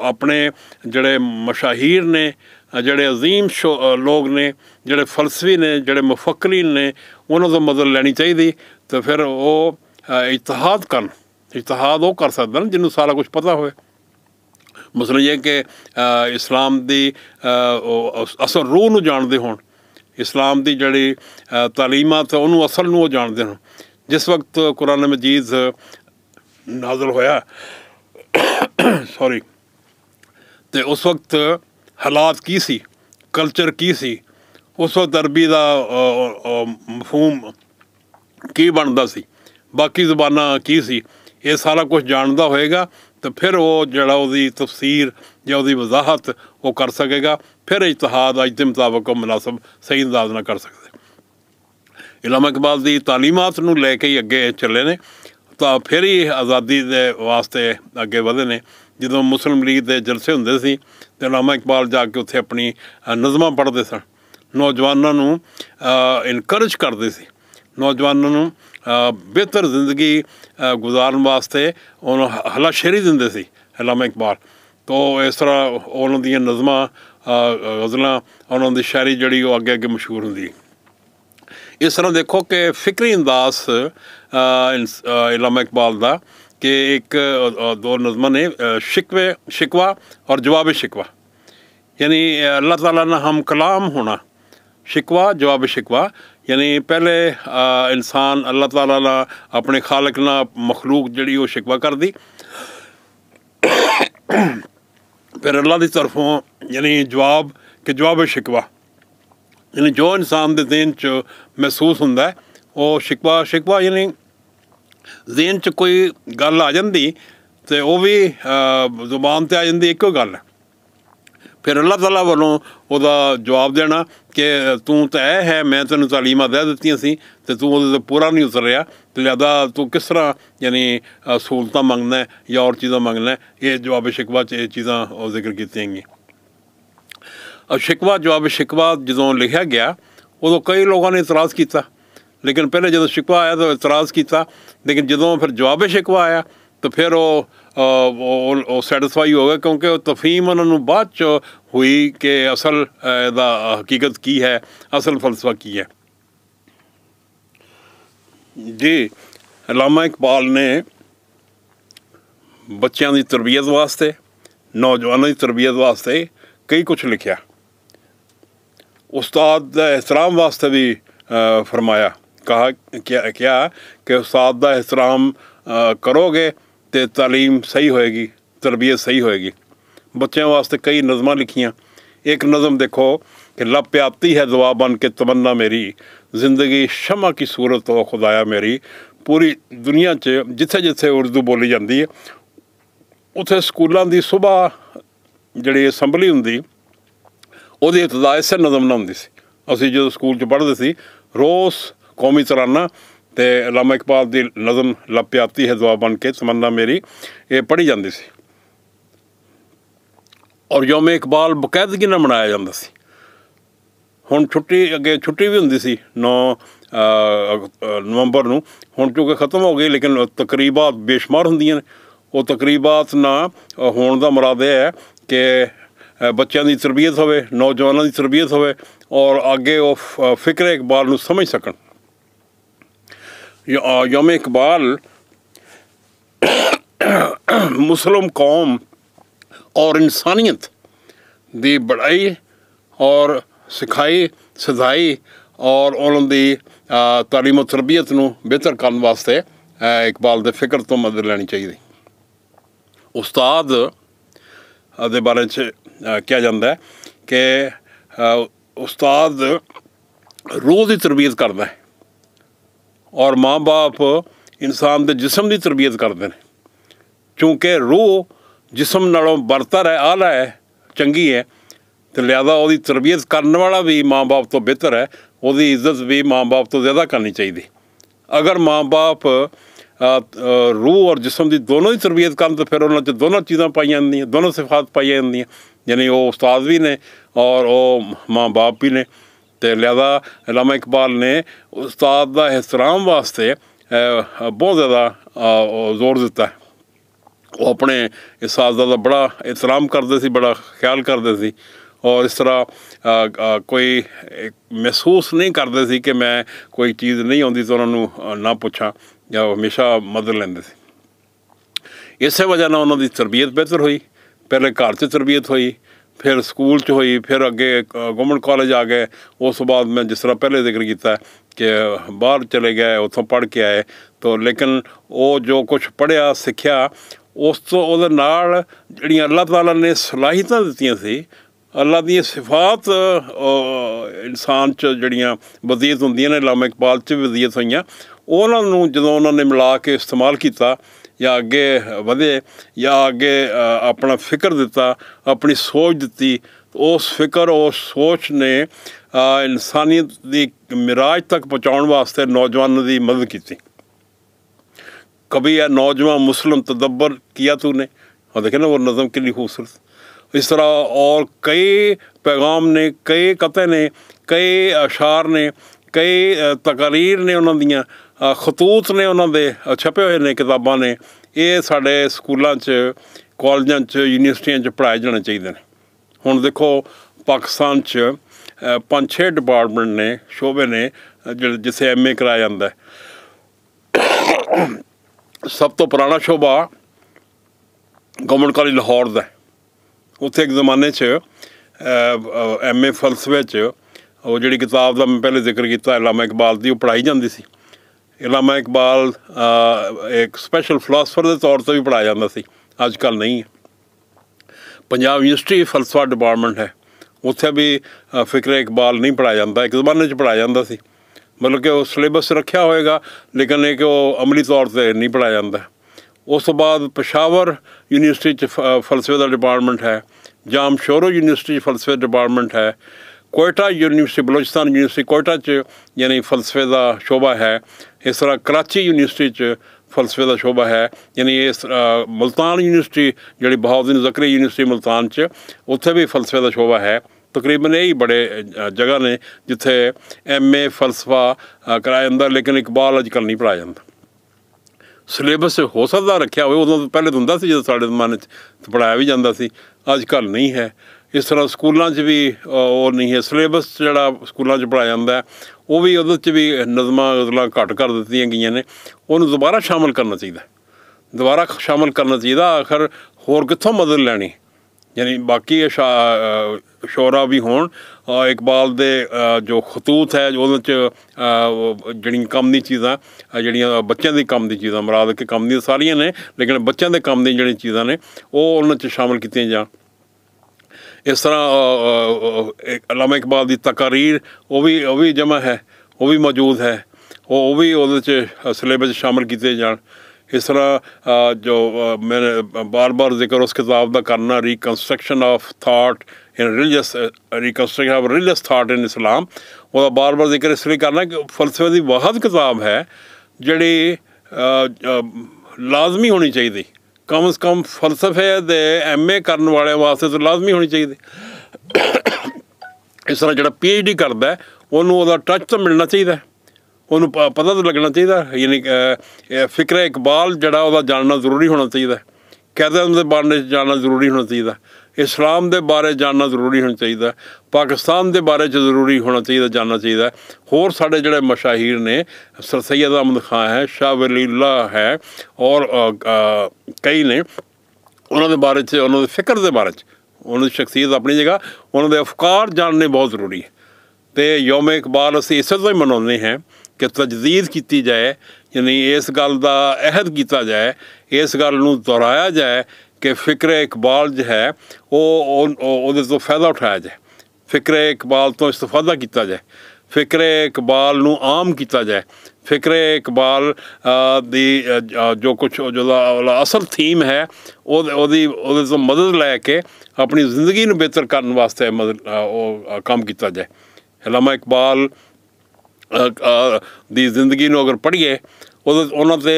ਆਪਣੇ ਜਿਹੜੇ ਮਸ਼ਾਹੀਰ ਨੇ ਜਿਹੜੇ عظیم ਲੋਕ ਨੇ ਜਿਹੜੇ ਫਲਸਫੀ ਨੇ ਜਿਹੜੇ ਮੁਫਕਰੀਨ ਨੇ ਉਹਨਾਂ ਤੋਂ ਮਦਦ ਲੈਣੀ ਚਾਹੀਦੀ ਤਾਂ ਫਿਰ ਉਹ ਇਤਿਹਾਦ ਕਰਨ ਇਤਿਹਾਦ ਉਹ ਕਰ ਸਕਦੇ ਨੇ ਜਿਹਨੂੰ ਸਾਰਾ ਕੁਝ ਪਤਾ ਹੋਵੇ ਮਸਲਾ ਇਹ ਕਿ ਇਸਲਾਮ ਦੀ ਅਸਲ ਰੂਹ ਨੂੰ ਜਾਣਦੇ ਹੋਣ ਇਸਲਾਮ ਦੀ ਜਿਹੜੀ ਤੇ ਉਹਨੂੰ ਅਸਲ ਨੂੰ ਉਹ ਜਾਣਦੇ ਹਨ ਜਿਸ ਵਕਤ ਕੁਰਾਨ ਮਜੀਦ ਨਾਜ਼ਲ ਹੋਇਆ ਸੌਰੀ ਤੇ ਉਸ ਵਕਤ ਹਾਲਾਤ ਕੀ ਸੀ ਕਲਚਰ ਕੀ ਸੀ ਉਸ ਵਕਤ ਅਰਬੀ ਦਾ ਮਫਹੂਮ ਕੀ ਬਣਦਾ ਸੀ ਬਾਕੀ ਜ਼ਬਾਨਾਂ ਕੀ ਸੀ ਇਹ ਸਾਰਾ ਕੁਝ ਜਾਣਦਾ ਹੋਏਗਾ ਤਾਂ ਫਿਰ ਉਹ ਜਿਹੜਾ ਉਹਦੀ ਤਫਸੀਰ ਜਾਂ ਉਹਦੀ ਵਜ਼ਾਹਤ ਉਹ ਕਰ ਸਕੇਗਾ ਫਿਰ ਇਤਿਹਾਦ ਅੱਜ ਦੇ ਮੁਤਾਬਕ ਉਹ ਮناسب ਸਹੀ ਅੰਦਾਜ਼ ਨਾ ਕਰ ਸਕਦੇ ਇਲਾਮਾ ਇਕਬਾਲ ਦੀ ਤਾਲੀਮਾਤ ਨੂੰ ਲੈ ਕੇ ਹੀ ਅੱਗੇ ਚੱਲੇ ਨੇ ਤਾਂ ਫਿਰ ਹੀ ਆਜ਼ਾਦੀ ਦੇ ਵਾਸਤੇ ਅੱਗੇ ਵਧੇ ਨੇ ਜਦੋਂ ਮੁਸਲਮ ਲੀਗ ਦੇ ਜਲਸੇ ਹੁੰਦੇ ਸੀ ਤੇ ਇਲਾਮਾ ਇਕਬਾਲ ਜਾ ਕੇ ਉੱਥੇ ਆਪਣੀ ਨਜ਼ਮਾਂ ਪੜ੍ਹਦੇ ਸਨ ਨੌਜਵਾਨਾਂ ਨੂੰ ਇਨਕਰੇਜ ਕਰਦੇ ਸੀ ਨੌਜਵਾਨਾਂ ਨੂੰ ਬਿਹਤਰ ਜ਼ਿੰਦਗੀ ਗੁਜ਼ਾਰਨ ਵਾਸਤੇ ਉਹਨਾਂ ਹਲਾਸ਼ੇਰੀ ਦਿੰਦੇ ਸੀ ਇਲਾਮਾ ਇਕਬਾਲ ਤੋਂ ਇਸ ਤਰ੍ਹਾਂ ਉਹਨਾਂ ਦੀਆਂ ਨਜ਼ਮਾਂ ਗਜ਼ਲਾਂ ਉਹਨਾਂ ਦੀ ਸ਼ਾਇਰੀ ਜਿਹੜੀ ਉਹ ਅੱਗੇ ਅੱਗੇ ਮਸ਼ਹੂਰ ਹੁੰਦੀ ਇਸ ਤਰ੍ਹਾਂ ਦੇਖੋ ਕਿ ਫਿਕਰੀ ਅੰਦਾਜ਼ ਇਲਾਮਾ ਇਕਬਾਲ ਦਾ कि एक दो नज़मन है शिकवे शिकवा और जवाब शिकवा यानी अल्लाह ताला ने हम कलाम होना शिकवा जवाब शिकवा यानी पहले इंसान अल्लाह ताला ने अपने खालक ना मखलूक जड़ी वो शिकवा कर दी ਫਿਰ ਅੱਲਾ ਦੀ ਤਰਫੋਂ ਯਾਨੀ ਜਵਾਬ ਕਿ ਜਵਾਬ ਸ਼ਿਕਵਾ ਯਾਨੀ ਜੋ ਇਨਸਾਨ ਦੇ ਦਿਨ 'ਚ ਮਹਿਸੂਸ ਹੁੰਦਾ ਹੈ ਉਹ ਸ਼ਿਕਵਾ ਸ਼ਿਕਵਾ ਯਾਨੀ ਜ਼ਿਹਨ 'ਚ ਕੋਈ ਗੱਲ ਆ ਜਾਂਦੀ ਤੇ ਉਹ ਵੀ ਜ਼ੁਬਾਨ ਤੇ ਆ ਜਾਂਦੀ ਇੱਕੋ ਗੱਲ ਹੈ ਫਿਰ ਅੱਲਾਹ ਤਾਲਾ ਵੱਲੋਂ ਉਹਦਾ ਜਵਾਬ ਦੇਣਾ ਕਿ ਤੂੰ ਤਾਂ ਇਹ ਹੈ ਮੈਂ ਤੈਨੂੰ ਤਾਲੀਮਾਂ ਦੇ ਦਿੱਤੀਆਂ ਸੀ ਤੇ ਤੂੰ ਉਹਦੇ ਤੇ ਪੂਰਾ ਨਹੀਂ ਉਤਰ ਰਿਹਾ ਤੇ ਲਿਆਦਾ ਤੂੰ ਕਿਸ ਤਰ੍ਹਾਂ ਯਾਨੀ ਸਹੂਲਤਾਂ ਮੰਗਣਾ ਹੈ ਜਾਂ ਹੋਰ ਚੀਜ਼ਾਂ ਮੰਗਣਾ ਹੈ ਇਹ ਜਵਾਬ ਸ਼ਿਕਵਾ 'ਚ ਇਹ ਚੀਜ਼ਾਂ ਉਹ ਜ਼ਿਕਰ ਕੀਤੀਆਂ ਗਈਆਂ ਸ਼ਿਕਵਾ ਜਵਾਬ ਸ਼ਿਕਵਾ ਜਦੋਂ ਲਿਖਿਆ ਗਿਆ ਉਦੋਂ ਕਈ ਲੋਕਾਂ ਨੇ ਇਤਰਾਜ਼ ਕੀਤਾ ਲੇਕਿਨ ਪਹਿਲੇ ਜਦੋਂ ਸ਼ਿਕਵਾ ਆਇਆ ਤਾਂ ਇਤਰਾਜ਼ ਕੀਤਾ ਲੇਕਿਨ ਜਦੋਂ ਫਿਰ ਜਵਾਬ ਸ਼ਿਕਵਾ ਆਇਆ ਤਾਂ ਫਿਰ ਉਹ ਉਹ ਸੈਟੀਸਫਾਈ ਹੋ ਗਏ ਕਿਉਂਕਿ ਉਹ ਤਫਹੀਮ ਉਹਨਾਂ ਨੂੰ ਬਾਅਦ ਚ ਹੋਈ ਕਿ ਅਸਲ ਦਾ ਹਕੀਕਤ ਕੀ ਹੈ ਅਸਲ ਫਲਸਫਾ ਕੀ ਹੈ ਜੀ ਅਲਾਮਾ ਇਕਬਾਲ ਨੇ ਬੱਚਿਆਂ ਦੀ ਤਰਬੀਅਤ ਵਾਸਤੇ ਨੌਜਵਾਨਾਂ ਦੀ ਤਰਬੀਅਤ ਵਾਸਤੇ ਕਈ ਕੁਝ ਲਿਖਿਆ उस्ताद का एहतराम वास्ते भी फरमाया कहा क्या क्या कि उस्ताद का एहतराम करोगे ਤੇ تعلیم ਸਹੀ ਹੋਏਗੀ ਤਰਬੀਅਤ ਸਹੀ ਹੋਏਗੀ ਬੱਚਿਆਂ ਵਾਸਤੇ ਕਈ ਨਜ਼ਮਾਂ ਲਿਖੀਆਂ ਇੱਕ ਨਜ਼ਮ ਦੇਖੋ ਕਿ ਲਬ ਪਿਆਤੀ ਹੈ ਦੁਆ ਬਨ ਕੇ ਤਮੰਨਾ ਮੇਰੀ ਜ਼ਿੰਦਗੀ ਸ਼ਮਾ ਕੀ ਸੂਰਤ ਹੋ ਖੁਦਾਇਆ ਮੇਰੀ ਪੂਰੀ ਦੁਨੀਆ 'ਚ ਜਿੱਥੇ ਜਿੱਥੇ ਉਰਦੂ ਬੋਲੀ ਜਾਂਦੀ ਹੈ ਉਥੇ ਸਕੂਲਾਂ ਦੀ ਸਵੇਰ ਜਿਹੜੀ ਅਸੈਂਬਲੀ ਹੁੰਦੀ ਉਹਦੇ ਇਤਦਾ ਨਜ਼ਮ ਨਾ ਹੁੰਦੀ ਸੀ ਅਸੀਂ ਜਦੋਂ ਸਕੂਲ 'ਚ ਪੜ੍ਹਦੇ ਸੀ ਰੋਜ਼ ਕੌਮੀ ਤਰਾਨਾ ਤੇ ਅਲਾਮਾ ਇਕਬਾਲ ਦੀ ਨਜ਼ਮ ਲਪਿਆਤੀ ਹੈ ਦੁਆ ਬਣ ਕੇ ਤਮੰਨਾ ਮੇਰੀ ਇਹ ਪੜੀ ਜਾਂਦੀ ਸੀ ਔਰ ਯੋਮ ਇਕਬਾਲ ਬਕਾਇਦਗੀ ਨਾਲ ਮਨਾਇਆ ਜਾਂਦਾ ਸੀ ਹੁਣ ਛੁੱਟੀ ਅੱਗੇ ਛੁੱਟੀ ਵੀ ਹੁੰਦੀ ਸੀ 9 ਨਵੰਬਰ ਨੂੰ ਹੁਣ ਕਿਉਂਕਿ ਖਤਮ ਹੋ ਗਈ ਲੇਕਿਨ ਤਕਰੀਬਾਂ ਬੇਸ਼ਮਾਰ ਹੁੰਦੀਆਂ ਨੇ ਉਹ ਤਕਰੀਬਾਂ ਨਾ ਹੋਣ ਦਾ ਮਰਾਦ ਇਹ ਹੈ ਕਿ ਬੱਚਿਆਂ ਦੀ ਤਰਬੀਅਤ ਹੋਵੇ ਨੌਜਵਾਨਾਂ ਦੀ ਤਰਬੀਅਤ ਹੋਵੇ ਔਰ ਅੱਗੇ ਉਹ ਫਿਕਰ ਇਕਬਾਲ ਨੂੰ ਸਮਝ ਸਕਣ ਯਮ ਇਕਬਾਲ ਮੁਸਲਮ ਕੌਮ ਔਰ ਇਨਸਾਨੀਅਤ ਦੀ ਬੜਾਈ ਔਰ ਸਿਖਾਈ ਸਦਾਈ ਔਰ ਉਹਨਾਂ ਦੀ تعلیم ਤੇ ਤਰਬੀਅਤ ਨੂੰ ਬਿਹਤਰ ਕਰਨ ਵਾਸਤੇ ਇਕਬਾਲ ਦੇ ਫਿਕਰ ਤੋਂ ਮਦਦ ਲੈਣੀ ਚਾਹੀਦੀ ਉਸਤਾਦ ਦੇ ਬਾਰੇ ਚ ਕਿਹਾ ਜਾਂਦਾ ਹੈ ਕਿ ਉਸਤਾਦ ਰੋਜ਼ ਦੀ ਤਰਬੀਅਤ ਕਰਦਾ ਹੈ ਔਰ ਮਾਂ-ਬਾਪ ਇਨਸਾਨ ਦੇ ਜਿਸਮ ਦੀ ਤਰਬੀਅਤ ਕਰਦੇ ਨੇ ਕਿਉਂਕਿ ਰੂਹ ਜਿਸਮ ਨਾਲੋਂ ਬਰਤਰ ਹੈ ਆਲਾ ਹੈ ਚੰਗੀ ਹੈ ਤੇ ਲਿਆਦਾ ਉਹਦੀ ਤਰਬੀਅਤ ਕਰਨ ਵਾਲਾ ਵੀ ਮਾਂ-ਬਾਪ ਤੋਂ ਬਿਹਤਰ ਹੈ ਉਹਦੀ ਇੱਜ਼ਤ ਵੀ ਮਾਂ-ਬਾਪ ਤੋਂ ਜ਼ਿਆਦਾ ਕਰਨੀ ਚਾਹੀਦੀ ਅਗਰ ਮਾਂ-ਬਾਪ ਰੂਹ ਔਰ ਜਿਸਮ ਦੀ ਦੋਨੋਂ ਹੀ ਤਰਬੀਅਤ ਕਰਨ ਤਾਂ ਫਿਰ ਉਹਨਾਂ 'ਚ ਦੋਨੋਂ ਚੀਜ਼ਾਂ ਪਾਈਆਂ ਜਾਂਦੀਆਂ ਦੋਨੋਂ ਸਿਫਾਤ ਪਾਈਆਂ ਜਾਂਦੀਆਂ ਯਾਨੀ ਉਹ ਉਸਤਾਦ ਵੀ ਨੇ ਔਰ ਉਹ ਮਾਂ-ਬਾਪ ਵੀ ਨੇ ਤੇ ਲਿਆਦਾ ਲਾਮਾ ਇਕਬਾਲ ਨੇ ਉਸਤਾਦ ਦਾ ਇਸਤਰਾਮ ਵਾਸਤੇ ਬਹੁਤ ਜ਼ਿਆਦਾ ਜ਼ੋਰ ਦਿੱਤਾ ਉਹ ਆਪਣੇ ਇਸਤਾਦ ਦਾ ਬੜਾ ਇਸਤਰਾਮ ਕਰਦੇ ਸੀ ਬੜਾ ਖਿਆਲ ਕਰਦੇ ਸੀ ਔਰ ਇਸ ਤਰ੍ਹਾਂ ਕੋਈ ਮਹਿਸੂਸ ਨਹੀਂ ਕਰਦੇ ਸੀ ਕਿ ਮੈਂ ਕੋਈ ਚੀਜ਼ ਨਹੀਂ ਆਉਂਦੀ ਤਾਂ ਉਹਨਾਂ ਨੂੰ ਨਾ ਪੁੱਛਾਂ ਜਾਂ ਹਮੇਸ਼ਾ ਮਦਦ ਲੈਂਦੇ ਸੀ ਇਸੇ ਵਜ੍ਹਾ ਨਾਲ ਉਹਨਾਂ ਦੀ ਤਰਬੀਅਤ ਬਿਹਤਰ ਹੋਈ ਪਹਿਲੇ ਘਰ 'ਚ ਤਰਬੀਅਤ ਹੋਈ ਫਿਰ ਸਕੂਲ 'ਚ ਹੋਈ ਫਿਰ ਅੱਗੇ ਗਵਰਨਮੈਂਟ ਕਾਲਜ ਆ ਗਏ ਉਸ ਤੋਂ ਬਾਅਦ ਮੈਂ ਜਿਸ ਤਰ੍ਹਾਂ ਪਹਿਲੇ ਜ਼ਿਕਰ ਕੀਤਾ ਕਿ ਬਾਹਰ ਚਲੇ ਗਏ ਉੱਥੋਂ ਪੜ੍ਹ ਕੇ ਆਏ ਤੋਂ ਲੇਕਿਨ ਉਹ ਜੋ ਕੁਝ ਪੜਿਆ ਸਿੱਖਿਆ ਉਸ ਤੋਂ ਉਹਦੇ ਨਾਲ ਜਿਹੜੀਆਂ ਅੱਲਾਹ ਤਾਲਾ ਨੇ ਸਲਾਹੀਤਾਂ ਦਿੱਤੀਆਂ ਸੀ ਅੱਲਾਹ ਦੀਆਂ ਸਿਫਾਤ ਇਨਸਾਨ 'ਚ ਜਿਹੜੀਆਂ ਵਜ਼ੀਅਤ ਹੁੰਦੀਆਂ ਨੇ ਲਾਮਾ ਇਕਬਾਲ 'ਚ ਵਜ਼ੀਅਤ ਹੋਈਆਂ ਉਹਨਾਂ ਨੂੰ ਜਦੋਂ ਉਹਨਾਂ ਨੇ ਮਿਲਾ ਕੇ ਇਸਤੇਮਾਲ ਕੀਤਾ ਜਾਂ ਅੱਗੇ ਵਧੇ ਜਾਂ ਅੱਗੇ ਆਪਣਾ ਫਿਕਰ ਦਿੱਤਾ ਆਪਣੀ ਸੋਚ ਦਿੱਤੀ ਉਸ ਫਿਕਰ ਉਸ ਸੋਚ ਨੇ ਇਨਸਾਨੀਅਤ ਦੀ ਮਿਰਾਜ ਤੱਕ ਪਹੁੰਚਾਉਣ ਵਾਸਤੇ ਨੌਜਵਾਨਾਂ ਦੀ ਮਦਦ ਕੀਤੀ ਕਬੀ ਇਹ ਨੌਜਵਾਨ ਮੁਸਲਮ ਤਦਬਰ ਕੀਆ ਨੇ ਉਹ देखे ਨਾ ਉਹ ਨਜ਼ਮ ਕਿੰਨੀ ਖੂਬਸੂਰਤ ਇਸ ਤਰ੍ਹਾਂ ਔਰ ਕਈ ਪੈਗਾਮ ਨੇ ਕਈ ਕਤੇ ਨੇ ਕਈ ਅਸ਼ਾਰ ਨੇ ਕਈ ਤਕਰੀਰ ਨੇ ਉਹਨਾਂ ਦੀਆਂ ਖਤੂਤ ਨੇ ਉਹਨਾਂ ਦੇ ਛਪੇ ਹੋਏ ਨੇ ਕਿਤਾਬਾਂ ਨੇ ਇਹ ਸਾਡੇ ਸਕੂਲਾਂ 'ਚ ਕਾਲਜਾਂ 'ਚ ਯੂਨੀਵਰਸਿਟੀਆਂ 'ਚ ਪੜਾਏ ਜਾਣੇ ਚਾਹੀਦੇ ਨੇ ਹੁਣ ਦੇਖੋ ਪਾਕਿਸਤਾਨ 'ਚ ਪੰਜ ਛੇ ਡਿਪਾਰਟਮੈਂਟ ਨੇ ਸ਼ੋਬੇ ਨੇ ਜਿਹੜੇ ਜਿਸੇ ਐਮਏ ਕਰਾਇਆ ਜਾਂਦਾ ਸਭ ਤੋਂ ਪੁਰਾਣਾ ਸ਼ੋਬਾ ਗਵਰਨਮੈਂਟ ਕਾਲਜ ਲਾਹੌਰ ਦਾ ਉੱਥੇ ਇੱਕ ਜ਼ਮਾਨੇ 'ਚ ਐਮਏ ਫਲਸਫੇ 'ਚ ਉਹ ਜਿਹੜੀ ਕਿਤਾਬ ਦਾ ਮੈਂ ਪਹਿਲੇ ਜ਼ਿਕਰ ਕੀਤਾ ਅਲਾਮਾ ਇਕਬਾਲ ਦੀ ਉਹ ਪੜਾਈ ਜਾਂਦੀ ਸੀ ਇਲਾਮਾ ਇਕਬਾਲ ਇੱਕ ਸਪੈਸ਼ਲ ਫਿਲਾਸਫਰ ਦੇ ਤੌਰ ਤੇ ਵੀ ਪੜਾਇਆ ਜਾਂਦਾ ਸੀ ਅੱਜ ਕੱਲ ਨਹੀਂ ਪੰਜਾਬ ਯੂਨੀਵਰਸਿਟੀ ਫਲਸਫਾ ਡਿਪਾਰਟਮੈਂਟ ਹੈ ਉੱਥੇ ਵੀ ਫਿਕਰ ਇਕਬਾਲ ਨਹੀਂ ਪੜਾਇਆ ਜਾਂਦਾ ਇੱਕ ਜ਼ਮਾਨੇ 'ਚ ਪੜਾਇਆ ਜਾਂਦਾ ਸੀ ਮਤਲਬ ਕਿ ਉਹ ਸਿਲੇਬਸ ਰੱਖਿਆ ਹੋਏਗਾ ਲੇਕਿਨ ਇਹ ਕਿ ਉਹ ਅਮਲੀ ਤੌਰ ਤੇ ਨਹੀਂ ਪੜਾਇਆ ਜਾਂਦਾ ਉਸ ਤੋਂ ਬਾਅਦ ਪਸ਼ਾਵਰ ਯੂਨੀਵਰਸਿਟੀ 'ਚ ਫਲਸਫੇ ਦਾ ਡਿਪਾਰਟਮੈਂਟ ਹੈ ਜਾਮ ਸ਼ੋਰੋ ਯੂਨੀਵਰਸਿਟੀ ਫਲਸਫੇ ਡਿਪਾਰਟਮੈਂਟ ਹੈ ਕੋਇਟਾ ਯੂਨੀਵਰਸਿਟੀ ਬਲੋਚਿਸਤਾਨ ਯੂਨੀਵਰਸਿਟੀ ਕੋਇਟਾ 'ਚ ਯਾਨੀ ਫਲਸਫੇ ਦਾ ਸ਼ੋਭਾ ਹੈ ਇਸ ਤਰ੍ਹਾਂ ਕਰਾਚੀ ਯੂਨੀਵਰਸਿਟੀ 'ਚ ਫਲਸਫੇ ਦਾ ਸ਼ੋਭਾ ਹੈ ਯਾਨੀ ਇਸ ਮਲਤਾਨ ਯੂਨੀਵਰਸਿਟੀ ਜਿਹੜੀ ਬਹਾਉਦੀਨ ਜ਼ਕਰੀ ਯੂਨੀਵਰਸਿਟੀ ਮਲਤਾਨ 'ਚ ਉੱਥੇ ਵੀ ਫਲਸਫੇ ਦਾ ਸ਼ੋਭਾ ਹੈ ਤਕਰੀਬਨ ਇਹ ਹੀ ਬੜੇ ਜਗ੍ਹਾ ਨੇ ਜਿੱਥੇ ਐਮਏ ਫਲਸਫਾ ਕਰਾਇਆ ਜਾਂਦਾ ਲੇਕਿਨ ਇਕਬਾਲ ਅੱਜਕੱਲ ਨਹੀਂ ਪੜਾਇਆ ਜਾਂਦਾ ਸਿਲੇਬਸ ਹੋ ਸਕਦਾ ਰੱਖਿਆ ਹੋਵੇ ਉਦੋਂ ਪਹਿਲੇ ਹੁੰਦਾ ਸੀ ਜਦੋਂ ਸਾਡੇ ਜ਼ਮਾਨੇ 'ਚ ਪੜਾਇਆ ਵੀ ਜਾਂਦਾ ਸੀ ਅੱਜ ਕੱਲ ਨਹੀਂ ਹੈ ਇਸ ਤਰ੍ਹਾਂ ਸਕੂਲਾਂ 'ਚ ਵੀ ਉਹ ਨਹੀਂ ਹੈ ਸਿਲੇਬਸ ਜਿਹੜਾ ਸਕੂਲਾਂ 'ਚ ਪੜਾਇਆ ਜਾਂਦਾ ਉਹ ਵੀ ਉਹਦੇ 'ਚ ਵੀ ਨਜ਼ਮਾਂ ਗਜ਼ਲਾਂ ਘੱਟ ਕਰ ਦਿੱਤੀਆਂ ਗਈਆਂ ਨੇ ਉਹਨੂੰ ਦੁਬਾਰਾ ਸ਼ਾਮਲ ਕਰਨਾ ਚਾਹੀਦਾ ਦੁਬਾਰਾ ਸ਼ਾਮਲ ਕਰਨਾ ਚਾਹੀਦਾ ਆਖਰ ਹੋਰ ਕਿੱਥੋਂ ਮਦਦ ਲੈਣੀ ਯਾਨੀ ਬਾਕੀ ਸ਼ੋਰਾ ਵੀ ਹੋਣ ਇਕਬਾਲ ਦੇ ਜੋ ਖਤੂਤ ਹੈ ਜੋ ਉਹਦੇ ਚ ਜਿਹੜੀ ਕੰਮ ਦੀ ਚੀਜ਼ਾਂ ਜਿਹੜੀਆਂ ਬੱਚਿਆਂ ਦੇ ਕੰਮ ਦੀ ਚੀਜ਼ਾਂ ਮਰਾਦ ਕੇ ਕੰਮ ਦੀਆਂ ਸਾਰੀਆਂ ਨੇ ਲੇਕਿਨ ਬੱਚਿਆਂ ਦੇ ਕੰਮ ਦੀਆਂ ਜਿਹੜੀਆਂ ਚੀਜ਼ਾਂ ਨੇ ਉਹ ਉਹਨਾਂ ਚ ਸ਼ਾਮਲ ਕੀਤੀਆਂ ਜਾਣ ਇਸ ਤਰ੍ਹਾਂ ਅਲਾਮਾ ਇਕਬਾਲ ਦੀ ਤਕਰੀਰ ਉਹ ਵੀ ਉਹ ਵੀ ਜਮਾ ਹੈ ਉਹ ਵੀ ਮੌਜੂਦ ਹੈ ਉਹ ਉਹ ਵੀ ਉਹਦੇ ਚ ਵਿੱਚ ਸ਼ਾਮਲ ਕੀਤੇ ਜਾਣ ਇਸ ਤਰ੍ਹਾਂ ਜੋ ਮੈਂ ਬਾਰ-ਬਾਰ ਜ਼ਿਕਰ ਉਸ ਕਿਤਾਬ ਦਾ ਕਰਨਾ reconstruction of thought in religious reconstruction of religious thought in Islam ਉਹਦਾ ਬਾਰ-ਬਾਰ ਜ਼ਿਕਰ ਇਸ ਲਈ ਕਰਨਾ ਕਿ ਫਲਸਫੇ ਦੀ ਬਹੁਤ ਕਿਤਾਬ ਹੈ ਜਿਹੜੀ ਲਾਜ਼ਮੀ ਹੋਣੀ ਚਾਹੀਦੀ ਕਮ ਸੇ ਕਮ ਫਲਸਫੇ ਦੇ ਐਮਏ ਕਰਨ ਵਾਲੇ ਵਾਸਤੇ ਤਾਂ ਲਾਜ਼ਮੀ ਹੋਣੀ ਚਾਹੀਦੀ ਇਸ ਤਰ੍ਹਾਂ ਜਿਹੜਾ ਪੀਐਚਡੀ ਕਰਦਾ ਉਹਨੂੰ ਉਹਦਾ ਟੱਚ ਤਾਂ ਮਿਲਣਾ ਚਾਹੀਦਾ ਉਹਨੂੰ ਪਤਾ ਤਾਂ ਲੱਗਣਾ ਚਾਹੀਦਾ ਯਾਨੀ ਫਿਕਰ ਇਕਬਾਲ ਜਿਹੜਾ ਉਹਦਾ ਜਾਣਨਾ ਜ਼ਰੂਰੀ ਹੋਣਾ ਚਾਹੀਦਾ ਕੈਦਮ ਉਹਦੇ ਬਾਰੇ ਜਾਣਨਾ ਜ਼ਰੂਰੀ ਹੋਣਾ ਚਾਹੀਦਾ ਇਸਲਾਮ ਦੇ ਬਾਰੇ ਜਾਣਨਾ ਜ਼ਰੂਰੀ ਹੋਣਾ ਚਾਹੀਦਾ ਪਾਕਿਸਤਾਨ ਦੇ ਬਾਰੇ ਚ ਜ਼ਰੂਰੀ ਹੋਣਾ ਚਾਹੀਦਾ ਜਾਣਨਾ ਚਾਹੀਦਾ ਹੋਰ ਸਾਡੇ ਜਿਹੜੇ ਮਸ਼ਾਹੀਰ ਨੇ ਸਰ ਸੈਦ ਅਹਿਮਦ ਖਾਨ ਹੈ ਸ਼ਾਹ ਵਲੀਲਾ ਹੈ ਔਰ ਕਈ ਨੇ ਉਹਨਾਂ ਦੇ ਬਾਰੇ ਚ ਉਹਨਾਂ ਦੇ ਫਿਕਰ ਦੇ ਬਾਰੇ ਚ ਉਹਨਾਂ ਦੀ ਸ਼ਖਸੀਅਤ ਆਪਣੀ ਜਗ੍ਹਾ ਉਹਨਾਂ ਦੇ ਅਫਕਾਰ ਜਾਣਨੇ ਬਹੁਤ ਜ਼ਰੂਰੀ ਹੈ ਤੇ ਯੋਮ ਇਕਬਾਲ ਅਸੀਂ ਇਸੇ ਤੋਂ ਹੀ ਮਨਾਉਂਦੇ ਹਾਂ ਕਿ ਤਜਦੀਦ ਕੀਤੀ ਜਾਏ ਯਾਨੀ ਇਸ ਗੱਲ ਦਾ ਅਹਿਦ ਕੀਤਾ ਜਾਏ ਇਸ ਗੱਲ ਨੂੰ ਦੁਹਰਾਇਆ ਜਾਏ ਕਿ ਫਿਕਰ ਇਕਬਾਲ ਜ ਹੈ ਉਹ ਉਹਦੇ ਤੋਂ ਫਾਇਦਾ ਉਠਾਇਆ ਜਾਏ ਫਿਕਰ ਇਕਬਾਲ ਤੋਂ ਇਸਤਫਾਦਾ ਕੀਤਾ ਜਾਏ ਫਿਕਰ ਇਕਬਾਲ ਨੂੰ ਆਮ ਕੀਤਾ ਜਾਏ ਫਿਕਰ ਇਕਬਾਲ ਦੀ ਜੋ ਕੁਝ ਉਹਦਾ ਅਸਲ ਥੀਮ ਹੈ ਉਹ ਉਹਦੀ ਉਹਦੇ ਤੋਂ ਮਦਦ ਲੈ ਕੇ ਆਪਣੀ ਜ਼ਿੰਦਗੀ ਨੂੰ ਬਿਹਤਰ ਕਰਨ ਵਾਸਤੇ ਉਹ ਕੰਮ ਕੀਤਾ ਜਾਏ ਹਲਾਮਾ ਇਕਬਾਲ ਦੀ ਜ਼ਿੰਦਗੀ ਨੂੰ ਅਗਰ ਪੜ੍ਹੀਏ ਉਹਨਾਂ ਤੇ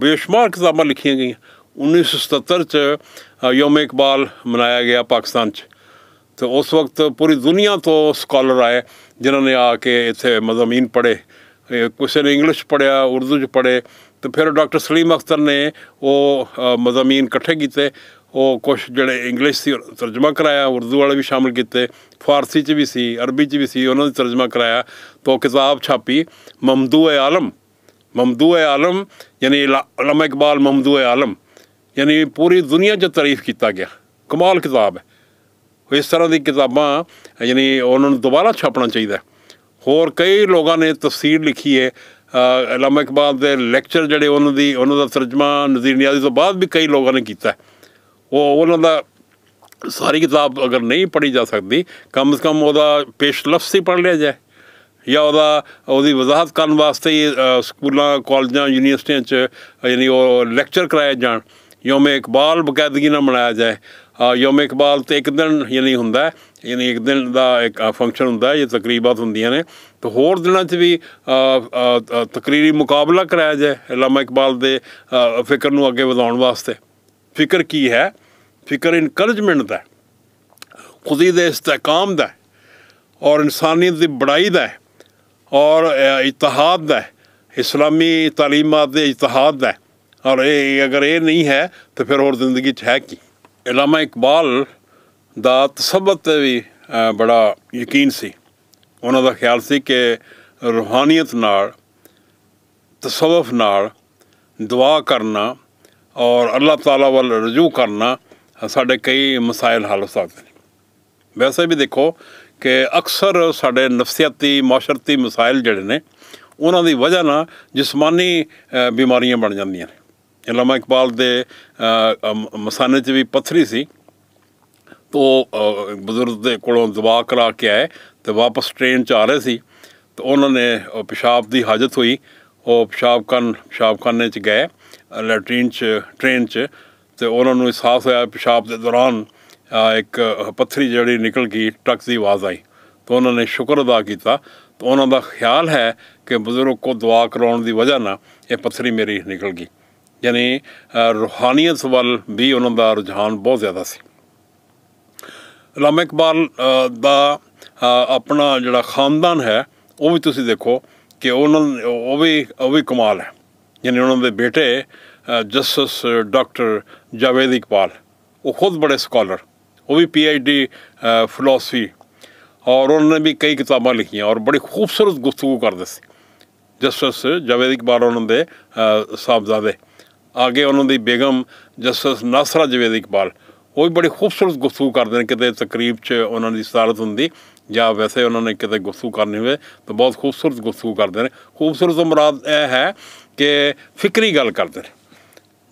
ਬੇਸ਼ਮਾਰ ਕਿਤਾਬਾਂ ਲਿਖੀਆਂ ਗਈਆਂ 1977 ਚ ਯੋਮ ਇਕਬਾਲ ਮਨਾਇਆ ਗਿਆ ਪਾਕਿਸਤਾਨ ਚ ਤੇ ਉਸ ਵਕਤ ਪੂਰੀ ਦੁਨੀਆ ਤੋਂ ਸਕਾਲਰ ਆਏ ਜਿਨ੍ਹਾਂ ਨੇ ਆ ਕੇ ਇੱਥੇ ਮਜ਼ਮੀਨ ਪੜ੍ਹੇ ਕਿਸੇ ਨੇ ਇੰਗਲਿਸ਼ ਪੜਿਆ ਉਰਦੂ ਚ ਪੜ੍ਹੇ ਤੇ ਫਿਰ ਡਾਕਟਰ ਸਲੀਮ ਅਖਤਰ ਨੇ ਉਹ ਮਜ਼ਮੀਨ ਇਕੱਠੇ ਕੀਤੇ ਉਹ ਕੁਝ ਜਿਹੜੇ ਇੰਗਲਿਸ਼ ਸੀ ਤਰਜਮਾ ਕਰਾਇਆ ਉਰਦੂ ਵਾਲੇ ਵੀ ਸ਼ਾਮਲ ਕੀਤੇ ਫਾਰਸੀ ਚ ਵੀ ਸੀ ਅਰਬੀ ਚ ਵੀ ਸੀ ਉਹਨਾਂ ਦਾ ਤਰਜਮਾ ਕਰਾਇਆ ਤੋਂ ਕਿਤਾਬ ਛਾਪੀ ਮਮਦੂ-ਏ-ਆਲਮ ਮਮਦੂ-ਏ-ਆਲਮ ਯਾਨੀ ਅਲਮ ਇਕਬਾਲ ਮਮਦੂ-ਏ-ਆਲਮ ਯਾਨੀ ਪੂਰੀ ਦੁਨੀਆ 'ਚ ਤਾਰੀਫ ਕੀਤਾ ਗਿਆ ਕਮਾਲ ਕਿਤਾਬ ਹੈ ਇਸ ਤਰ੍ਹਾਂ ਦੀ ਕਿਤਾਬਾਂ ਯਾਨੀ ਉਹਨਾਂ ਨੂੰ ਦੁਬਾਰਾ ਛਾਪਣਾ ਚਾਹੀਦਾ ਹੋਰ ਕਈ ਲੋਕਾਂ ਨੇ ਤਫਸੀਰ ਲਿਖੀ ਹੈ ਅਲਾਮਾ ਇਕਬਾਲ ਦੇ ਲੈਕਚਰ ਜਿਹੜੇ ਉਹਨਾਂ ਦੀ ਉਹਨਾਂ ਦਾ ਤਰਜਮਾ ਨਜ਼ੀਰ ਨਿਆਜ਼ੀ ਤੋਂ ਬਾਅਦ ਵੀ ਕਈ ਲੋਕਾਂ ਨੇ ਕੀਤਾ ਉਹ ਉਹਨਾਂ ਦਾ ਸਾਰੀ ਕਿਤਾਬ ਅਗਰ ਨਹੀਂ ਪੜ੍ਹੀ ਜਾ ਸਕਦੀ ਕਮ ਸੇ ਕਮ ਉਹਦਾ ਪੇਸ਼ ਲਫ਼ਜ਼ ਹੀ ਪੜ੍ਹ ਲਿਆ ਜਾਏ ਜਾਂ ਉਹਦਾ ਉਹਦੀ ਵਜ਼ਾਹਤ ਕਰਨ ਵਾਸਤੇ ਸਕੂਲਾਂ ਕਾਲਜਾਂ ਯੂਨੀਵਰਸਿਟੀਆਂ 'ਚ ਯਾਨੀ ਉਹ ਲੈਕਚਰ ਕਰਾਏ ਜਾਣ ਯੋਮ ਇਕਬਾਲ ਬਕਾਇਦਗੀ ਨਾਲ ਮਨਾਇਆ ਜਾਏ ਯੋਮ ਇਕਬਾਲ ਤੇ ਇੱਕ ਦਿਨ ਯਾਨੀ ਹੁੰਦਾ ਯਾਨੀ ਇੱਕ ਦਿਨ ਦਾ ਇੱਕ ਫੰਕਸ਼ਨ ਹੁੰਦਾ ਇਹ ਤਕਰੀਬਾਂ ਹੁੰਦੀਆਂ ਨੇ ਤੇ ਹੋਰ ਦਿਨਾਂ 'ਚ ਵੀ ਤਕਰੀਰੀ ਮੁਕਾਬਲਾ ਕਰਾਇਆ ਜਾਏ ਅਲਾਮਾ ਇਕਬਾਲ ਦੇ ਫਿਕਰ ਨੂੰ ਅੱਗੇ ਵਧਾਉਣ ਵਾਸਤੇ ਫਿਕਰ ਕੀ ਹੈ ਫਿਕਰ ਇਨਕਰੇਜਮੈਂਟ ਦਾ ਖੁਦੀ ਦੇ ਇਸਤਕਾਮ ਦਾ ਔਰ ਇਨਸਾਨੀਅਤ ਦੀ ਬੜਾਈ ਦਾ ਔਰ ਇਤਿਹਾਦ ਦਾ ਇਸਲਾਮੀ ਤਾਲੀਮਾਂ ਦੇ ਇਤਿਹਾਦ ਦਾ ਔਰ ਇਹ ਅਗਰ ਇਹ ਨਹੀਂ ਹੈ ਤਾਂ ਫਿਰ ਹੋਰ ਜ਼ਿੰਦਗੀ 'ਚ ਹੈ ਕੀ ਇਲਾਮਾ ਇਕਬਾਲ ਦਾ ਤਸਬਤ ਵੀ ਬੜਾ ਯਕੀਨ ਸੀ ਉਹਨਾਂ ਦਾ ਖਿਆਲ ਸੀ ਕਿ ਰੂਹਾਨੀਅਤ ਨਾਲ ਤਸਵਫ ਨਾਲ ਦੁਆ ਕਰਨਾ ਔਰ ਅੱਲਾਹ ਤਾਲਾ ਵੱਲ ਰਜੂ ਕਰਨਾ ਸਾਡੇ ਕਈ ਮਸਾਇਲ ਹੱਲ ਹੋ ਸਕਦੇ ਨੇ ਵੈਸੇ ਵੀ ਦੇਖੋ ਕਿ ਅਕਸਰ ਸਾਡੇ ਨਫਸੀਅਤੀ ਮਾਸ਼ਰਤੀ ਮਸਾਇਲ ਜਿਹੜੇ ਨੇ ਉਹਨਾਂ ਦੀ ਵਜ੍ਹਾ ਨਾਲ ਜਿਸਮਾਨੀ ਬਿਮਾਰੀਆਂ ਬਣ ਜਾਂਦੀਆਂ ਨੇ ਅਲਾਮਾ ਇਕਬਾਲ ਦੇ ਮਸਾਨੇ 'ਚ ਵੀ ਪੱਥਰੀ ਸੀ ਤੋ ਬਜ਼ੁਰਗ ਦੇ ਕੋਲੋਂ ਦਵਾ ਕਰਾ ਕੇ ਆਏ ਤੇ ਵਾਪਸ ਟ੍ਰੇਨ 'ਚ ਆ ਰਹੇ ਸੀ ਤੇ ਉਹਨਾਂ ਨੇ ਪਿਸ਼ਾਬ ਦੀ ਹਾਜਤ ਹੋਈ ਉਹ ਪਿਸ਼ਾਬਖਾਨ ਪਿਸ਼ਾਬਖਾਨੇ 'ਚ ਗਏ ਲੈਟਰੀਨ 'ਚ ਟ੍ਰੇਨ 'ਚ ਤੇ ਉਹਨਾਂ ਨੂੰ ਅਹਿਸਾਸ ਹੋਇਆ ਪਿਸ਼ਾਬ ਦੇ ਦੌਰਾਨ ਇੱਕ ਪੱਥਰੀ ਜਿਹੜੀ ਨਿਕਲ ਗਈ ਟਰੱਕ ਦੀ ਆਵਾਜ਼ ਆਈ ਤੋਂ ਉਹਨਾਂ ਨੇ ਸ਼ੁਕਰ ਅਦਾ ਕੀਤਾ ਤੋਂ ਉਹਨਾਂ ਦਾ ਖਿਆਲ ਹੈ ਕਿ ਬਜ਼ੁਰਗ ਕੋ ਦੁਆ ਕਰਾਉਣ ਦੀ ਵਜ੍ਹਾ ਨਾਲ ਇਹ ਪੱਥਰੀ ਮੇਰੀ ਨਿਕਲ ਗਈ ਯਾਨੀ ਰੂਹਾਨੀਅਤ ਵੱਲ ਵੀ ਉਹਨਾਂ ਦਾ ਰੁਝਾਨ ਬਹੁਤ ਜ਼ਿਆਦਾ ਸੀ ਅਲਾਮਾ ਇਕਬਾਲ ਦਾ ਆਪਣਾ ਜਿਹੜਾ ਖਾਨਦਾਨ ਹੈ ਉਹ ਵੀ ਤੁਸੀਂ ਦੇਖੋ ਕਿ ਉਹਨਾਂ ਉਹ ਵੀ ਉਹ ਵੀ ਕਮਾਲ ਹੈ ਯਾਨੀ ਉਹਨਾਂ ਦੇ ਬੇਟੇ ਜਸਟਿਸ ਡਾਕਟਰ ਜਵੇਦ ਇਕਬਾਲ ਉਹ ਖੁਦ ਬੜੇ ਸਕਾਲਰ ਉਹ ਵੀ ਪੀਐਚਡੀ ਫਿਲਾਸਫੀ ਔਰ ਉਹਨਾਂ ਨੇ ਵੀ ਕਈ ਕਿਤਾਬਾਂ ਲਿਖੀਆਂ ਔਰ ਬੜੀ ਖੂਬਸੂਰਤ ਗੁਫ਼ਤਗੂ ਕਰਦੇ ਸੀ ਜਸਟਿਸ ਜਵੇਦ ਇਕਬਾਲ ਉਹਨਾਂ ਦੇ ਸਾਹਿਬਜ਼ਾਦੇ ਆਗੇ ਉਹਨਾਂ ਦੀ ਬੇਗਮ ਜਸਸ ਨਾਸਰਾ ਜਵੇਦ ਇਕਬਾਲ ਉਹ ਵੀ ਬੜੀ ਖੂਬਸੂਰਤ ਗੁਫ਼ਤਗੂ ਕਰਦੇ ਨੇ ਕਿਤੇ ਤਕਰੀਬ 'ਚ ਉਹਨਾਂ ਦੀ ਸਾਰਤ ਹੁੰਦੀ ਜਾਂ ਵੈਸੇ ਉਹਨਾਂ ਨੇ ਕਿਤੇ ਗੁਫ਼ਤਗੂ ਕਰਨੀ ਹੋਵੇ ਤਾਂ ਬਹੁਤ ਖੂਬਸੂਰਤ ਗੁਫ਼ਤਗੂ ਕਰਦੇ ਨੇ ਖੂਬਸੂਰਤ ਮਰਾਦ ਇਹ ਹੈ ਕਿ ਫਿਕਰੀ ਗੱਲ ਕਰਦੇ ਨੇ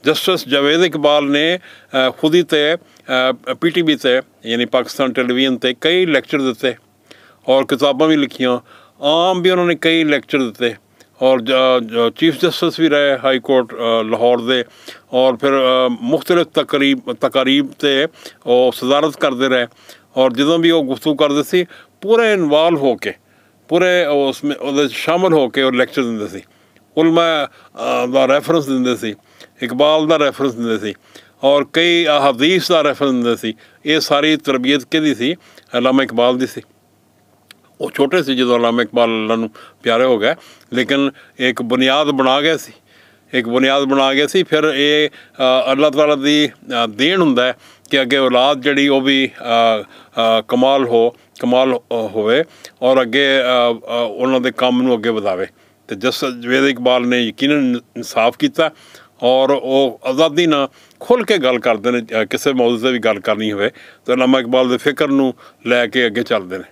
ਜਸਟਿਸ ਜਵੇਦ ਇਕਬਾਲ ਨੇ ਖੁਦੀ ਤੇ ਪੀਟੀਬੀ ਤੇ ਯਾਨੀ ਪਾਕਿਸਤਾਨ ਟੈਲੀਵਿਜ਼ਨ ਤੇ ਕਈ ਲੈਕਚਰ ਦਿੱਤੇ ਔਰ ਕਿਤਾਬਾਂ ਵੀ ਲਿਖੀਆਂ ਆਮ ਵੀ ਉਹਨਾਂ ਨੇ ਕਈ ਲੈਕਚਰ ਦਿੱਤੇ ਔਰ ਚੀਫ ਜਸਟਿਸ ਵੀ ਰਹੇ ਹਾਈ ਕੋਰਟ ਲਾਹੌਰ ਦੇ ਔਰ ਫਿਰ ਮੁxtਲਫ ਤਕਰੀਬ ਤਕਰੀਬ ਤੇ ਉਹ ਸਦਾਰਤ ਕਰਦੇ ਰਹੇ ਔਰ ਜਦੋਂ ਵੀ ਉਹ ਗੁਫ਼ਤਗੂ ਕਰਦੇ ਸੀ ਪੂਰੇ ਇਨਵੋਲਵ ਹੋ ਕੇ ਪੂਰੇ ਉਸ ਵਿੱਚ ਉਹਦੇ ਸ਼ਾਮਲ ਹੋ ਕੇ ਉਹ ਲੈਕਚਰ ਦਿੰਦੇ ਸੀ ਉਲਮਾ ਦਾ ਰੈਫਰੈਂਸ ਦਿੰਦੇ ਸੀ ਇਕਬਾਲ ਦਾ ਰੈਫਰੈਂਸ ਦਿੰਦੇ ਸੀ ਔਰ ਕਈ ਹਦੀਸ ਦਾ ਰੈਫਰੈਂਸ ਦਿੰਦੇ ਸੀ ਇਹ ਸਾਰੀ ਤਰਬੀਅਤ ਕਿਹਦੀ ਸੀ ਅਲਾਮਾ ਇਕਬਾਲ ਦੀ ਸੀ ਉਹ ਛੋਟੇ ਸੀ ਜਦੋਂ ਅਲਾਮ ਇਕਬਾਲ ਅੱਲਾ ਨੂੰ ਪਿਆਰੇ ਹੋ ਗਏ ਲੇਕਿਨ ਇੱਕ ਬੁਨਿਆਦ ਬਣਾ ਗਏ ਸੀ ਇੱਕ ਬੁਨਿਆਦ ਬਣਾ ਗਏ ਸੀ ਫਿਰ ਇਹ ਅੱਲਾਹ ਤਾਲਾ ਦੀ ਦੇਣ ਹੁੰਦਾ ਹੈ ਕਿ ਅੱਗੇ ਔਲਾਦ ਜਿਹੜੀ ਉਹ ਵੀ ਕਮਾਲ ਹੋ ਕਮਾਲ ਹੋਵੇ ਔਰ ਅੱਗੇ ਉਹਨਾਂ ਦੇ ਕੰਮ ਨੂੰ ਅੱਗੇ ਵਧਾਵੇ ਤੇ ਜਸ ਜਵੇਦ ਇਕਬਾਲ ਨੇ ਯਕੀਨਨ ਇਨਸਾਫ ਕੀਤਾ ਔਰ ਉਹ ਆਜ਼ਾਦੀ ਨਾਲ ਖੁੱਲ ਕੇ ਗੱਲ ਕਰਦੇ ਨੇ ਕਿਸੇ ਮੌਜੂਦ ਤੇ ਵੀ ਗੱਲ ਕਰਨੀ ਹੋਵੇ ਤਾਂ ਅਲਾਮ ਇਕਬਾਲ ਦੇ ਫਿਕਰ ਨੂੰ ਲੈ ਕੇ ਅੱਗੇ ਚੱਲਦੇ ਨੇ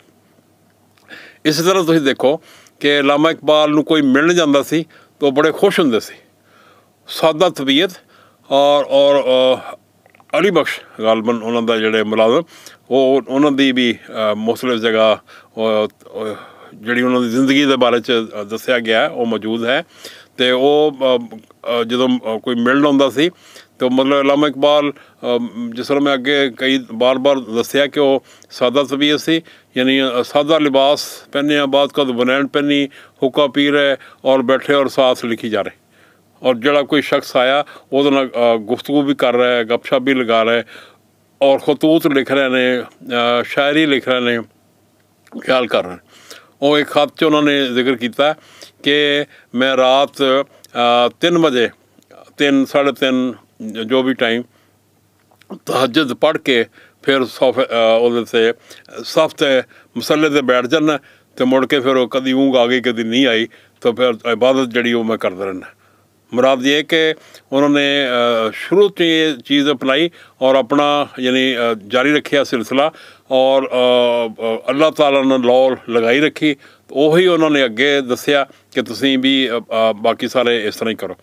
ਇਸੇ ਤਰ੍ਹਾਂ ਤੁਸੀਂ ਦੇਖੋ ਕਿ ਲਾਮਾ ਇਕਬਾਲ ਨੂੰ ਕੋਈ ਮਿਲਣ ਜਾਂਦਾ ਸੀ ਤਾਂ ਬੜੇ ਖੁਸ਼ ਹੁੰਦੇ ਸੀ ਸਾਦਾ ਤਬੀਅਤ ਔਰ ਔਰ ਅਲੀ ਬਖਸ਼ ਗਾਲਬਨ ਉਹਨਾਂ ਦਾ ਜਿਹੜੇ ਮੁਲਾਜ਼ਮ ਉਹ ਉਹਨਾਂ ਦੀ ਵੀ ਮੁਸਲਿਮ ਜਗ੍ਹਾ ਜਿਹੜੀ ਉਹਨਾਂ ਦੀ ਜ਼ਿੰਦਗੀ ਦੇ ਬਾਰੇ ਚ ਦੱਸਿਆ ਗਿਆ ਉਹ ਮੌਜੂਦ ਹੈ ਤੇ ਉਹ ਜਦੋਂ ਕੋਈ ਮਿਲਣ ਆਉਂਦਾ ਸੀ तो मतलब ਅਲਾਮਾ इकबाल ਜਿਸ ਤਰ੍ਹਾਂ ਮੈਂ ਅੱਗੇ ਕਈ बार ਬਾਰ ਦੱਸਿਆ ਕਿ ਉਹ ਸਾਦਾ ਤਬੀਅਤ ਸੀ यानी सादा लिबास पहने बाद का बनैन पहनी हुक्का पी रहे और बैठे और सास लिखी जा रहे और जोड़ा कोई शख्स आया वो गुफ्तगु भी कर रहा है गपशप भी लगा रहे और खतूत लिख रहे ने शायरी लिख रहे ने ख्याल कर रहे हैं और एक च उन्होंने जिक्र किया कि मैं रात तीन बजे तीन साढ़े तीन ਜੋ ਵੀ ਟਾਈਮ ਤਹਜਦ ਪੜ ਕੇ ਫਿਰ ਸੋਫੇ ਉਹਦੇ ਤੇ ਸਫ ਤੇ ਮਸੱਲੇ ਤੇ ਬੈਠ ਜਾਣਾ ਤੇ ਮੁੜ ਕੇ ਫਿਰ ਉਹ ਕਦੀ ਊਂਗ ਆ ਗਈ ਕਦੀ ਨਹੀਂ ਆਈ ਤਾਂ ਫਿਰ ਇਬਾਦਤ ਜਿਹੜੀ ਉਹ ਮੈਂ ਕਰਦਾ ਰਹਿਣਾ ਮੁਰਾਦ ਇਹ ਕਿ ਉਹਨਾਂ ਨੇ ਸ਼ੁਰੂ ਤੋਂ ਇਹ ਚੀਜ਼ ਅਪਣਾਈ ਔਰ ਆਪਣਾ ਯਾਨੀ ਜਾਰੀ ਰੱਖਿਆ ਸਿਲਸਿਲਾ ਔਰ ਅੱਲਾਹ ਤਾਲਾ ਨੇ ਲੌਲ ਲਗਾਈ ਰੱਖੀ ਉਹੀ ਉਹਨਾਂ ਨੇ ਅੱਗੇ ਦੱਸਿਆ ਕਿ ਤੁਸੀਂ ਵੀ ਬਾਕੀ ਸਾਰੇ ਇਸ ਤਰ੍ਹਾਂ ਹੀ ਕਰੋ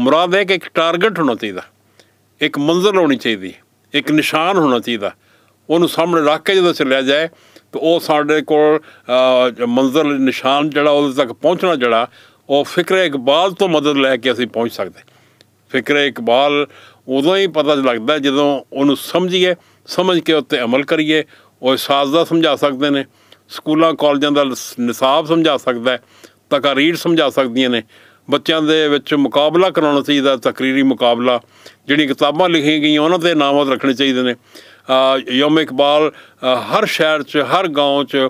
ਮੁਰਾਦ ਹੈ ਕਿ ਇੱਕ ਟਾਰਗੇਟ ਹੋਣਾ ਚਾਹੀਦਾ ਇੱਕ ਮੰਜ਼ਲ ਹੋਣੀ ਚਾਹੀਦੀ ਇੱਕ ਨਿਸ਼ਾਨ ਹੋਣਾ ਚਾਹੀਦਾ ਉਹਨੂੰ ਸਾਹਮਣੇ ਰੱਖ ਕੇ ਜਦੋਂ ਚੱਲਿਆ ਜਾਏ ਤਾਂ ਉਹ ਸਾਡੇ ਕੋਲ ਮੰਜ਼ਲ ਨਿਸ਼ਾਨ ਜਿਹੜਾ ਉਹਦੇ ਤੱਕ ਪਹੁੰਚਣਾ ਜਿਹੜਾ ਉਹ ਫਿਕਰ ਇਕਬਾਲ ਤੋਂ ਮਦਦ ਲੈ ਕੇ ਅਸੀਂ ਪਹੁੰਚ ਸਕਦੇ ਫਿਕਰ ਇਕਬਾਲ ਉਦੋਂ ਹੀ ਪਤਾ ਲੱਗਦਾ ਜਦੋਂ ਉਹਨੂੰ ਸਮਝੀਏ ਸਮਝ ਕੇ ਉੱਤੇ ਅਮਲ ਕਰੀਏ ਉਹ ਦਾ ਸਮਝਾ ਸਕਦੇ ਨੇ ਸਕੂਲਾਂ ਕਾਲਜਾਂ ਦਾ ਨਿਸਾਬ ਸਮਝਾ ਸਕਦਾ ਤਕਰੀਰ ਸਮਝਾ ਸਕਦੀਆਂ ਨੇ ਬੱਚਿਆਂ ਦੇ ਵਿੱਚ ਮੁਕਾਬਲਾ ਕਰਾਉਣਾ ਚਾਹੀਦਾ ਤਕਰੀਰੀ ਮੁਕਾਬਲਾ ਜਿਹੜੀ ਕਿਤਾਬਾਂ ਲਿਖੀਆਂ ਗਈਆਂ ਉਹਨਾਂ ਤੇ ਨਾਮਤ ਰੱਖਣੇ ਚਾਹੀਦੇ ਨੇ ਯੋਮ ਇਕਬਾਲ ਹਰ ਸ਼ਹਿਰ 'ਚ ਹਰ ਗਾਉਂ 'ਚ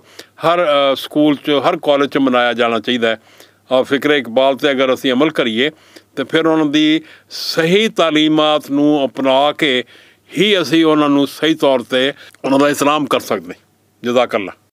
ਹਰ ਸਕੂਲ 'ਚ ਹਰ ਕਾਲਜ 'ਚ ਮਨਾਇਆ ਜਾਣਾ ਚਾਹੀਦਾ ਹੈ ਔਰ ਫਿਕਰ ਇਕਬਾਲ ਤੇ ਅਗਰ ਅਸੀਂ ਅਮਲ ਕਰੀਏ ਤੇ ਫਿਰ ਉਹਨਾਂ ਦੀ ਸਹੀ ਤਾਲੀਮਾਤ ਨੂੰ ਅਪਣਾ ਕੇ ਹੀ ਅਸੀਂ ਉਹਨਾਂ ਨੂੰ ਸਹੀ ਤੌਰ ਤੇ ਉਹਨਾਂ ਦਾ ਇਸਲਾਮ ਕਰ ਸਕਦੇ ਜਜ਼ਾਕ ਅੱਲਾ